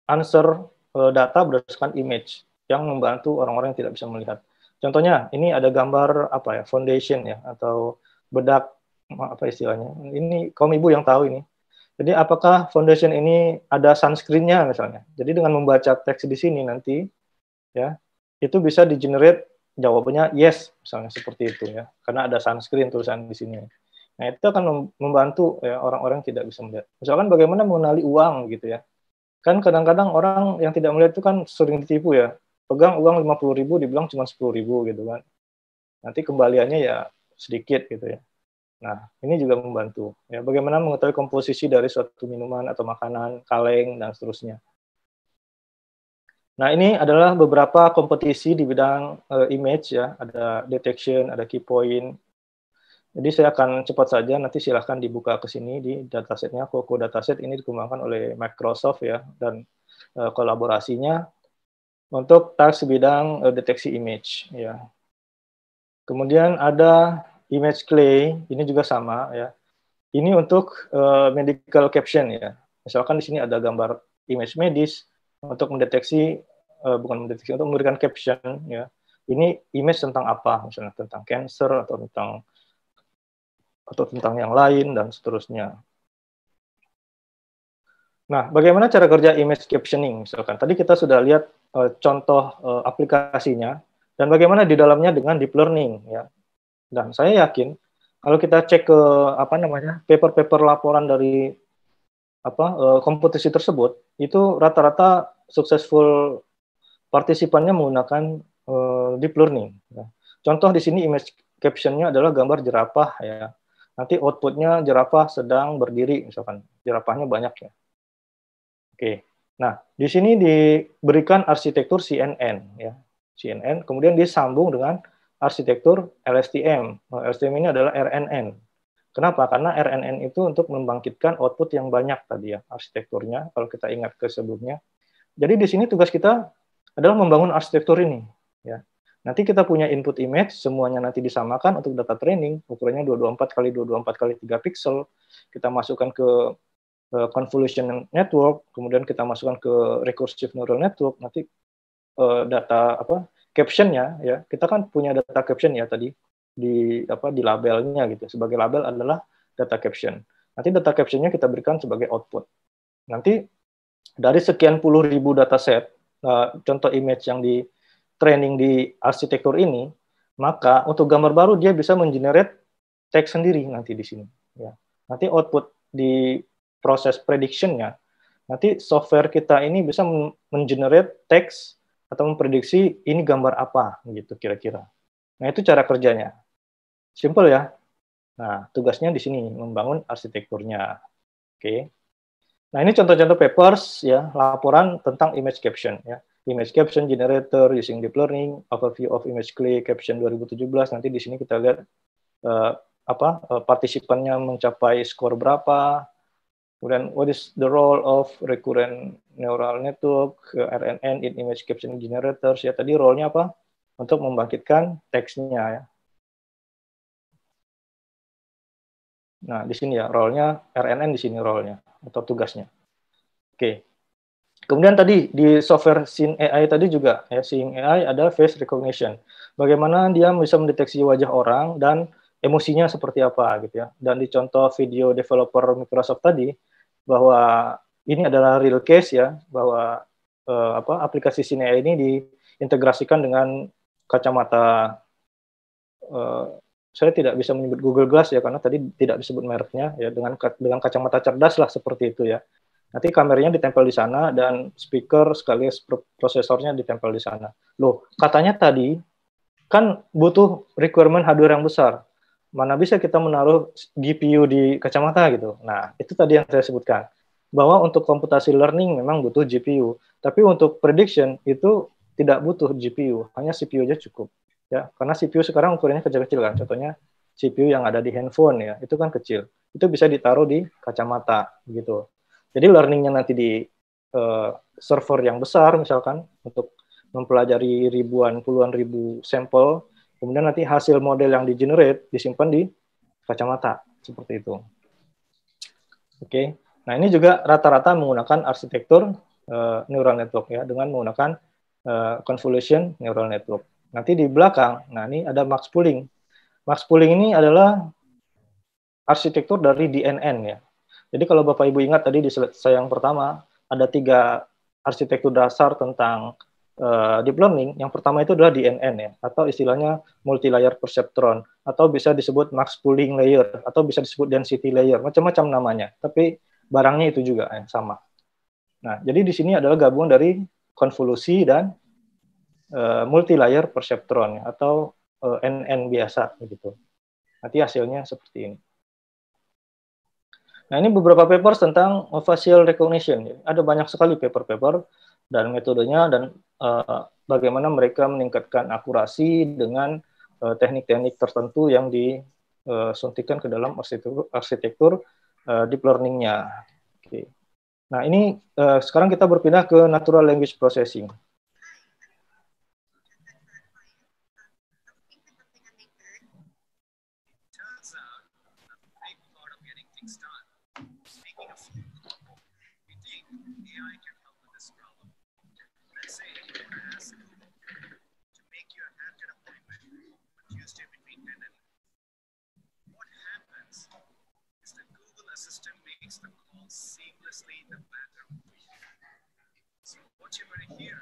answer eh, data berdasarkan image yang membantu orang-orang yang tidak bisa melihat. Contohnya, ini ada gambar apa ya, foundation ya atau bedak apa istilahnya. Ini kaum ibu yang tahu ini. Jadi apakah foundation ini ada sunscreennya misalnya? Jadi dengan membaca teks di sini nanti ya itu bisa di generate jawabannya yes misalnya seperti itu ya karena ada sunscreen tulisan di sini. Nah, itu akan membantu ya orang-orang tidak bisa melihat. Misalkan bagaimana mengenali uang gitu ya. Kan kadang-kadang orang yang tidak melihat itu kan sering ditipu ya. Pegang uang 50 ribu dibilang cuma 10 ribu gitu kan. Nanti kembaliannya ya sedikit gitu ya. Nah, ini juga membantu. Ya, bagaimana mengetahui komposisi dari suatu minuman atau makanan, kaleng, dan seterusnya. Nah, ini adalah beberapa kompetisi di bidang uh, image ya, ada detection, ada key point, jadi saya akan cepat saja nanti silahkan dibuka ke sini di datasetnya Coco dataset ini dikembangkan oleh Microsoft ya dan uh, kolaborasinya untuk task bidang uh, deteksi image ya. Kemudian ada image clay ini juga sama ya. Ini untuk uh, medical caption ya. Misalkan di sini ada gambar image medis untuk mendeteksi uh, bukan mendeteksi untuk memberikan caption ya. Ini image tentang apa misalnya tentang cancer atau tentang atau tentang yang lain dan seterusnya. Nah, bagaimana cara kerja image captioning misalkan? Tadi kita sudah lihat e, contoh e, aplikasinya dan bagaimana di dalamnya dengan deep learning ya. Dan saya yakin kalau kita cek ke apa namanya paper-paper laporan dari apa e, kompetisi tersebut itu rata-rata successful partisipannya menggunakan e, deep learning. Ya. Contoh di sini image captionnya adalah gambar jerapah ya nanti outputnya jerapah sedang berdiri misalkan jerapahnya banyak ya oke nah di sini diberikan arsitektur CNN ya CNN kemudian disambung dengan arsitektur LSTM nah, LSTM ini adalah RNN kenapa karena RNN itu untuk membangkitkan output yang banyak tadi ya arsitekturnya kalau kita ingat ke sebelumnya jadi di sini tugas kita adalah membangun arsitektur ini ya Nanti kita punya input image, semuanya nanti disamakan untuk data training, ukurannya 224 kali 224 kali 3 pixel. Kita masukkan ke uh, convolution network, kemudian kita masukkan ke recursive neural network. Nanti uh, data apa captionnya ya, kita kan punya data caption ya tadi di apa di labelnya gitu. Sebagai label adalah data caption. Nanti data captionnya kita berikan sebagai output. Nanti dari sekian puluh ribu data set, uh, eh, contoh image yang di training di arsitektur ini, maka untuk gambar baru dia bisa mengenerate teks sendiri nanti di sini. Ya. Nanti output di proses prediksinya. nanti software kita ini bisa mengenerate teks atau memprediksi ini gambar apa gitu kira-kira. Nah itu cara kerjanya. Simple ya. Nah tugasnya di sini membangun arsitekturnya. Oke. Okay. Nah ini contoh-contoh papers ya laporan tentang image caption ya image caption generator using deep learning, overview of image clay caption 2017. Nanti di sini kita lihat uh, apa uh, partisipannya mencapai skor berapa. Kemudian what is the role of recurrent neural network uh, eh, RNN in image caption Generator? Ya tadi role-nya apa? Untuk membangkitkan teksnya ya. Nah, di sini ya role-nya RNN di sini role-nya atau tugasnya. Oke. Okay. Kemudian tadi di software Scene AI tadi juga ya Scene AI ada face recognition. Bagaimana dia bisa mendeteksi wajah orang dan emosinya seperti apa gitu ya. Dan di contoh video developer Microsoft tadi bahwa ini adalah real case ya bahwa eh, apa aplikasi Scene AI ini diintegrasikan dengan kacamata eh, saya tidak bisa menyebut Google Glass ya karena tadi tidak disebut mereknya ya dengan dengan kacamata cerdas lah seperti itu ya Nanti kameranya ditempel di sana dan speaker sekali prosesornya ditempel di sana. Loh, katanya tadi kan butuh requirement hardware yang besar. Mana bisa kita menaruh GPU di kacamata gitu. Nah, itu tadi yang saya sebutkan. Bahwa untuk komputasi learning memang butuh GPU. Tapi untuk prediction itu tidak butuh GPU, hanya CPU aja cukup. Ya, karena CPU sekarang ukurannya kecil-kecil kan. Contohnya CPU yang ada di handphone ya, itu kan kecil. Itu bisa ditaruh di kacamata gitu. Jadi learningnya nanti di uh, server yang besar misalkan untuk mempelajari ribuan puluhan ribu sampel, kemudian nanti hasil model yang di generate disimpan di kacamata seperti itu. Oke, okay. nah ini juga rata-rata menggunakan arsitektur uh, neural network ya dengan menggunakan uh, eh, convolution neural network. Nanti di belakang, nah ini ada max pooling. Max pooling ini adalah arsitektur dari DNN ya. Jadi kalau Bapak Ibu ingat tadi di slide saya yang pertama ada tiga arsitektur dasar tentang uh, deep learning. Yang pertama itu adalah DNN ya, atau istilahnya multi layer perceptron, atau bisa disebut max pooling layer, atau bisa disebut density layer, macam-macam namanya. Tapi barangnya itu juga yang sama. Nah, jadi di sini adalah gabungan dari konvolusi dan uh, eh, multi layer perceptron atau uh, eh, NN biasa begitu. Nanti hasilnya seperti ini. Nah, ini beberapa paper tentang facial recognition. Ada banyak sekali paper-paper dan metodenya dan uh, bagaimana mereka meningkatkan akurasi dengan teknik eh, teknik-teknik tertentu yang disuntikan eh, ke dalam arsitektur, arsitektur uh, deep learning-nya. Okay. Nah, ini uh, sekarang kita berpindah ke natural language processing. system makes the call seamlessly in the background. So what you are going to hear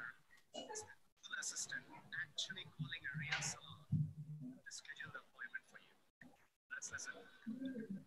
is the Google Assistant actually calling a real salon to schedule the appointment for you. Let's listen.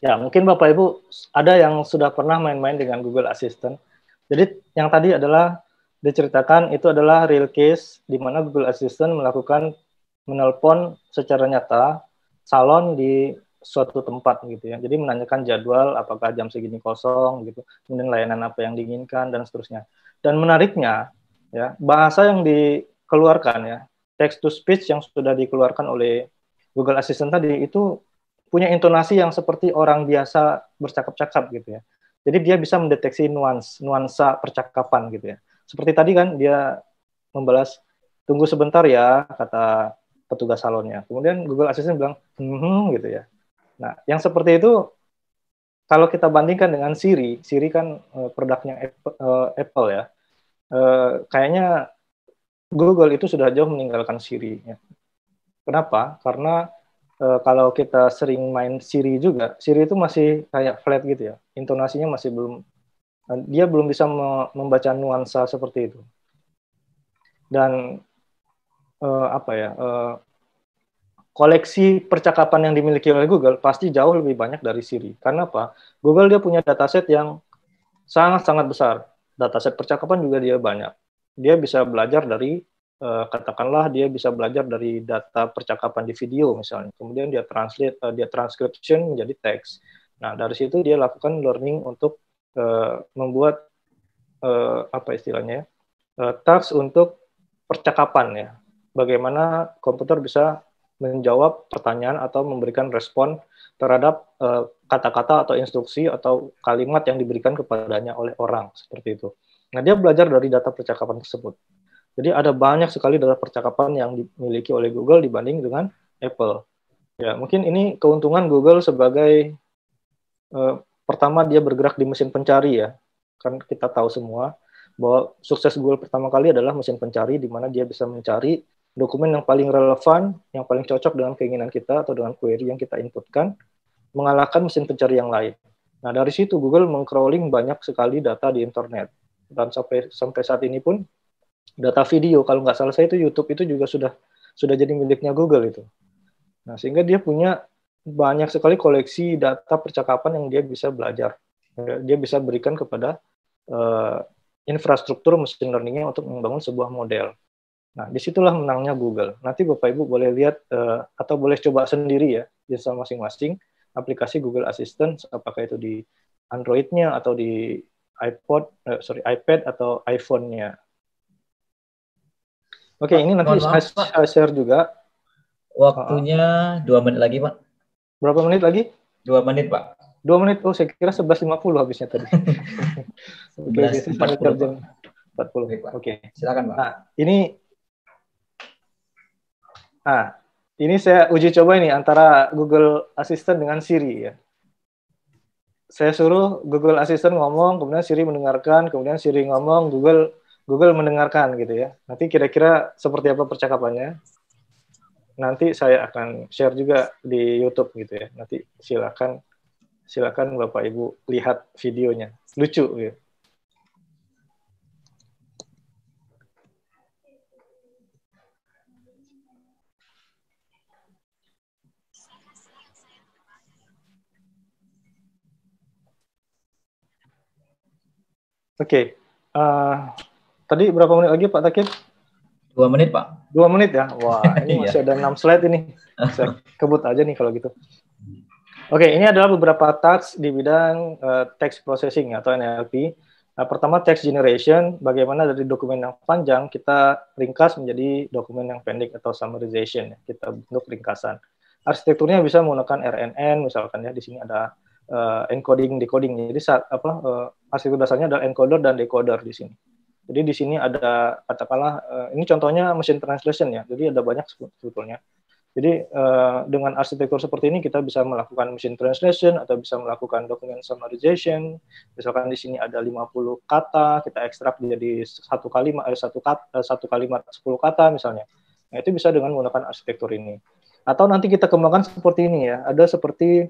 Ya, mungkin Bapak Ibu ada yang sudah pernah main-main dengan Google Assistant. Jadi yang tadi adalah diceritakan itu adalah real case di mana Google Assistant melakukan menelpon secara nyata salon di suatu tempat gitu ya. Jadi menanyakan jadwal apakah jam segini kosong gitu, kemudian layanan apa yang diinginkan dan seterusnya. Dan menariknya ya, bahasa yang dikeluarkan ya, text to speech yang sudah dikeluarkan oleh Google Assistant tadi itu punya intonasi yang seperti orang biasa bercakap-cakap gitu ya. Jadi dia bisa mendeteksi nuans nuansa percakapan gitu ya. Seperti tadi kan dia membalas tunggu sebentar ya kata petugas salonnya. Kemudian Google Assistant bilang hmm gitu ya. Nah, yang seperti itu kalau kita bandingkan dengan Siri, Siri kan eh, produknya Apple, eh, Apple ya. Uh, kayaknya Google itu sudah jauh meninggalkan Siri. Ya. Kenapa? Karena uh, kalau kita sering main Siri juga, Siri itu masih kayak flat gitu ya, intonasinya masih belum, eh, dia belum bisa me membaca nuansa seperti itu. Dan uh, apa ya, uh, koleksi percakapan yang dimiliki oleh Google pasti jauh lebih banyak dari Siri. Karena apa? Google dia punya dataset yang sangat-sangat besar. Dataset percakapan juga dia banyak. Dia bisa belajar dari uh, katakanlah dia bisa belajar dari data percakapan di video misalnya kemudian dia translate uh, dia transcription menjadi teks nah dari situ dia lakukan learning untuk uh, membuat uh, apa istilahnya uh, teks untuk percakapan ya bagaimana komputer bisa menjawab pertanyaan atau memberikan respon terhadap kata-kata uh, kata -kata atau instruksi atau kalimat yang diberikan kepadanya oleh orang seperti itu. Nah, dia belajar dari data percakapan tersebut. Jadi ada banyak sekali data percakapan yang dimiliki oleh Google dibanding dengan Apple. Ya, mungkin ini keuntungan Google sebagai eh, pertama dia bergerak di mesin pencari ya. Kan kita tahu semua bahwa sukses Google pertama kali adalah mesin pencari di mana dia bisa mencari dokumen yang paling relevan, yang paling cocok dengan keinginan kita atau dengan query yang kita inputkan, mengalahkan mesin pencari yang lain. Nah, dari situ Google mengcrawling banyak sekali data di internet. Dan sampai sampai saat ini pun data video kalau nggak salah saya itu YouTube itu juga sudah sudah jadi miliknya Google itu. Nah, sehingga dia punya banyak sekali koleksi data percakapan yang dia bisa belajar. Ya, dia bisa berikan kepada uh, infrastruktur machine learningnya untuk membangun sebuah model. Nah, disitulah menangnya Google. Nanti Bapak Ibu boleh lihat uh, atau boleh coba sendiri ya, jasa masing-masing aplikasi Google Assistant, apakah itu di Android-nya atau di iPod, uh, sorry iPad atau iPhone-nya. Oke, okay, ini nanti saya share juga. Waktunya ah. dua menit lagi, Pak. Berapa menit lagi? Dua menit, Pak. Dua menit, oh saya kira 11.50 habisnya tadi. Oke, empat puluh. Empat puluh. Oke. Silakan, Pak. Nah, ini Nah, ini saya uji coba ini antara Google Assistant dengan Siri ya. Saya suruh Google Assistant ngomong, kemudian Siri mendengarkan, kemudian Siri ngomong, Google Google mendengarkan gitu ya. Nanti kira-kira seperti apa percakapannya. Nanti saya akan share juga di YouTube gitu ya. Nanti silakan silakan Bapak Ibu lihat videonya. Lucu gitu. Oke, okay. uh, eh, Tadi berapa menit lagi Pak Takib? Dua menit Pak. Dua menit ya? Wah ini masih iya. ada enam slide ini. Saya kebut aja nih kalau gitu. Oke, ini adalah beberapa touch di bidang uh, text processing atau NLP. Nah, pertama text generation, bagaimana dari dokumen yang panjang kita ringkas menjadi dokumen yang pendek atau summarization, ya. kita bentuk ringkasan. Arsitekturnya bisa menggunakan RNN, misalkan ya di sini ada uh, encoding decoding. Jadi saat, apa uh, arsitektur dasarnya adalah encoder dan decoder di sini. Jadi di sini ada katakanlah eh, ini contohnya mesin translation ya. Jadi ada banyak sebetulnya. Jadi eh, dengan arsitektur seperti ini kita bisa melakukan mesin translation atau bisa melakukan document summarization. Misalkan di sini ada 50 kata, kita ekstrak jadi satu kalimat eh, satu kata eh, satu kalimat 10 kata misalnya. Nah, itu bisa dengan menggunakan arsitektur ini. Atau nanti kita kembangkan seperti ini ya. Ada seperti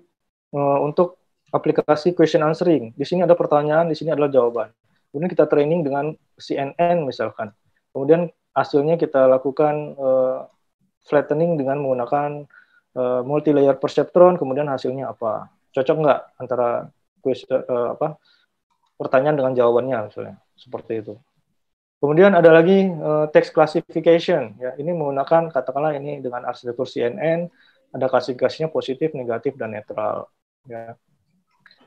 untuk aplikasi question answering. Di sini ada pertanyaan, di sini adalah jawaban. Kemudian kita training dengan CNN misalkan. Kemudian hasilnya kita lakukan uh, flattening dengan menggunakan uh, eh, multi perceptron. Kemudian hasilnya apa? Cocok nggak antara quiz uh, eh, apa pertanyaan dengan jawabannya misalnya seperti itu. Kemudian ada lagi uh, text classification ya ini menggunakan katakanlah ini dengan arsitektur CNN ada klasifikasinya positif, negatif dan netral ya.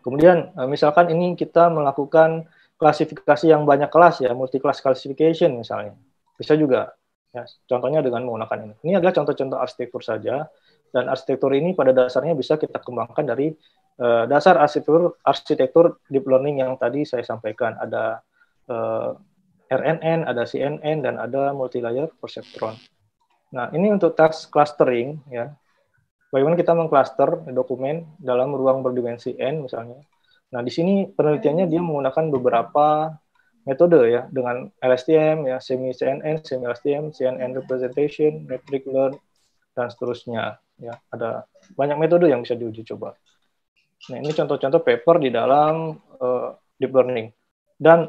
Kemudian uh, misalkan ini kita melakukan klasifikasi yang banyak kelas ya, multi class classification misalnya. Bisa juga. Ya, contohnya dengan menggunakan ini. Ini adalah contoh-contoh arsitektur saja dan arsitektur ini pada dasarnya bisa kita kembangkan dari uh, dasar arsitektur arsitektur deep learning yang tadi saya sampaikan. Ada uh, eh, RNN, ada CNN dan ada multilayer perceptron. Nah, ini untuk task clustering ya. Bagaimana kita mengcluster dokumen dalam ruang berdimensi n misalnya Nah, di sini penelitiannya dia menggunakan beberapa metode ya dengan LSTM ya semi CNN, semi LSTM, CNN representation, metric learn dan seterusnya ya. Ada banyak metode yang bisa diuji coba. Nah, ini contoh-contoh paper di dalam uh, deep learning. Dan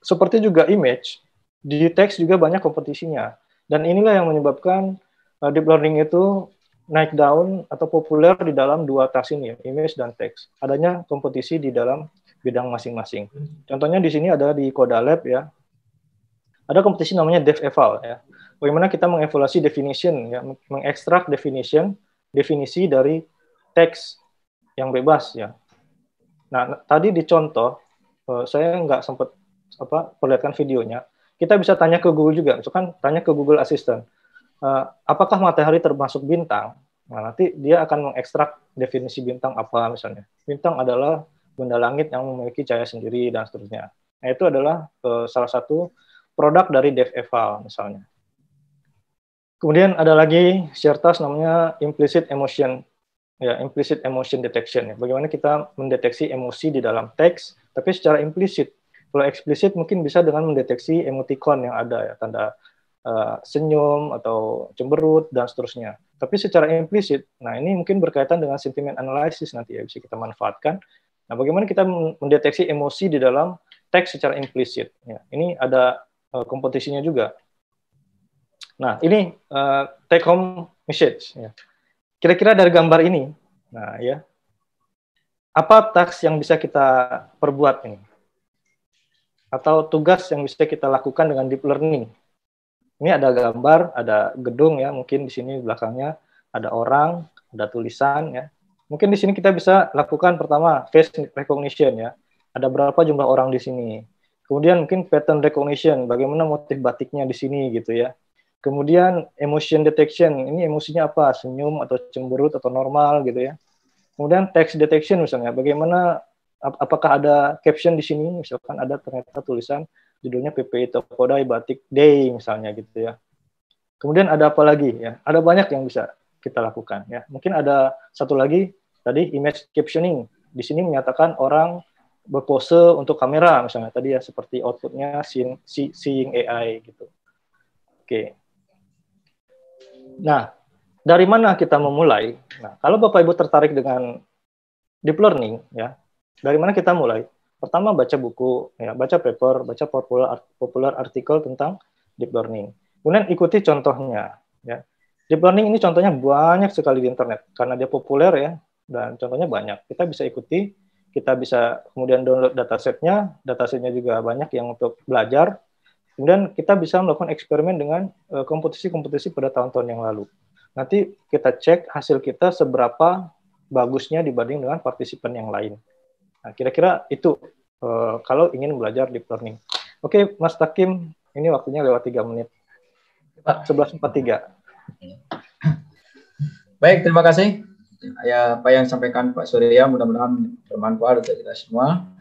seperti juga image, di teks juga banyak kompetisinya. Dan inilah yang menyebabkan uh, deep learning itu naik daun atau populer di dalam dua tas ini image dan teks. Adanya kompetisi di dalam bidang masing-masing. Contohnya di sini ada di Koda Lab ya. Ada kompetisi namanya Dev Eval ya. Bagaimana kita mengevaluasi definition ya, mengekstrak definition, definisi dari teks yang bebas ya. Nah, tadi di contoh eh, saya nggak sempat apa perlihatkan videonya. Kita bisa tanya ke Google juga, misalkan tanya ke Google Assistant uh, apakah matahari termasuk bintang? Nah, nanti dia akan mengekstrak definisi bintang apa misalnya. Bintang adalah benda langit yang memiliki cahaya sendiri dan seterusnya. Nah, itu adalah uh, salah satu produk dari Dev Eval misalnya. Kemudian ada lagi Sertas namanya implicit emotion ya implicit emotion detection ya. Bagaimana kita mendeteksi emosi di dalam teks tapi secara implisit. Kalau eksplisit mungkin bisa dengan mendeteksi emoticon yang ada ya tanda Eh, senyum atau cemberut dan seterusnya. Tapi secara implisit, nah ini mungkin berkaitan dengan sentimen analysis nanti ya bisa kita manfaatkan. Nah bagaimana kita mendeteksi emosi di dalam teks secara implisit? Ya, ini ada uh, eh, kompetisinya juga. Nah ini uh, take home message. kira ya. Kira-kira dari gambar ini, nah ya apa taks yang bisa kita perbuat ini? Atau tugas yang bisa kita lakukan dengan deep learning ini ada gambar, ada gedung ya, mungkin di sini belakangnya ada orang, ada tulisan ya. Mungkin di sini kita bisa lakukan pertama face recognition ya. Ada berapa jumlah orang di sini. Kemudian mungkin pattern recognition, bagaimana motif batiknya di sini gitu ya. Kemudian emotion detection, ini emosinya apa? Senyum atau cemberut atau normal gitu ya. Kemudian text detection misalnya, bagaimana apakah ada caption di sini misalkan ada ternyata tulisan judulnya PPI Tokodai Batik Day misalnya gitu ya. Kemudian ada apa lagi ya? Ada banyak yang bisa kita lakukan ya. Mungkin ada satu lagi tadi image captioning. Di sini menyatakan orang berpose untuk kamera misalnya tadi ya seperti outputnya seeing, seeing AI gitu. Oke. Nah, dari mana kita memulai? Nah, kalau Bapak Ibu tertarik dengan deep learning ya, dari mana kita mulai? Pertama baca buku, ya, baca paper, baca popular popular artikel tentang deep learning. Kemudian ikuti contohnya, ya. Deep learning ini contohnya banyak sekali di internet karena dia populer ya dan contohnya banyak. Kita bisa ikuti, kita bisa kemudian download datasetnya, datasetnya juga banyak yang untuk belajar. Kemudian kita bisa melakukan eksperimen dengan eh, kompetisi-kompetisi pada tahun-tahun yang lalu. Nanti kita cek hasil kita seberapa bagusnya dibanding dengan partisipan yang lain. Nah, kira-kira itu uh, kalau ingin belajar deep learning. Oke, okay, Mas Takim, ini waktunya lewat 3 menit. Pak, 11.43. Baik, terima kasih. Ya, apa yang sampaikan Pak Surya mudah-mudahan bermanfaat untuk kita semua.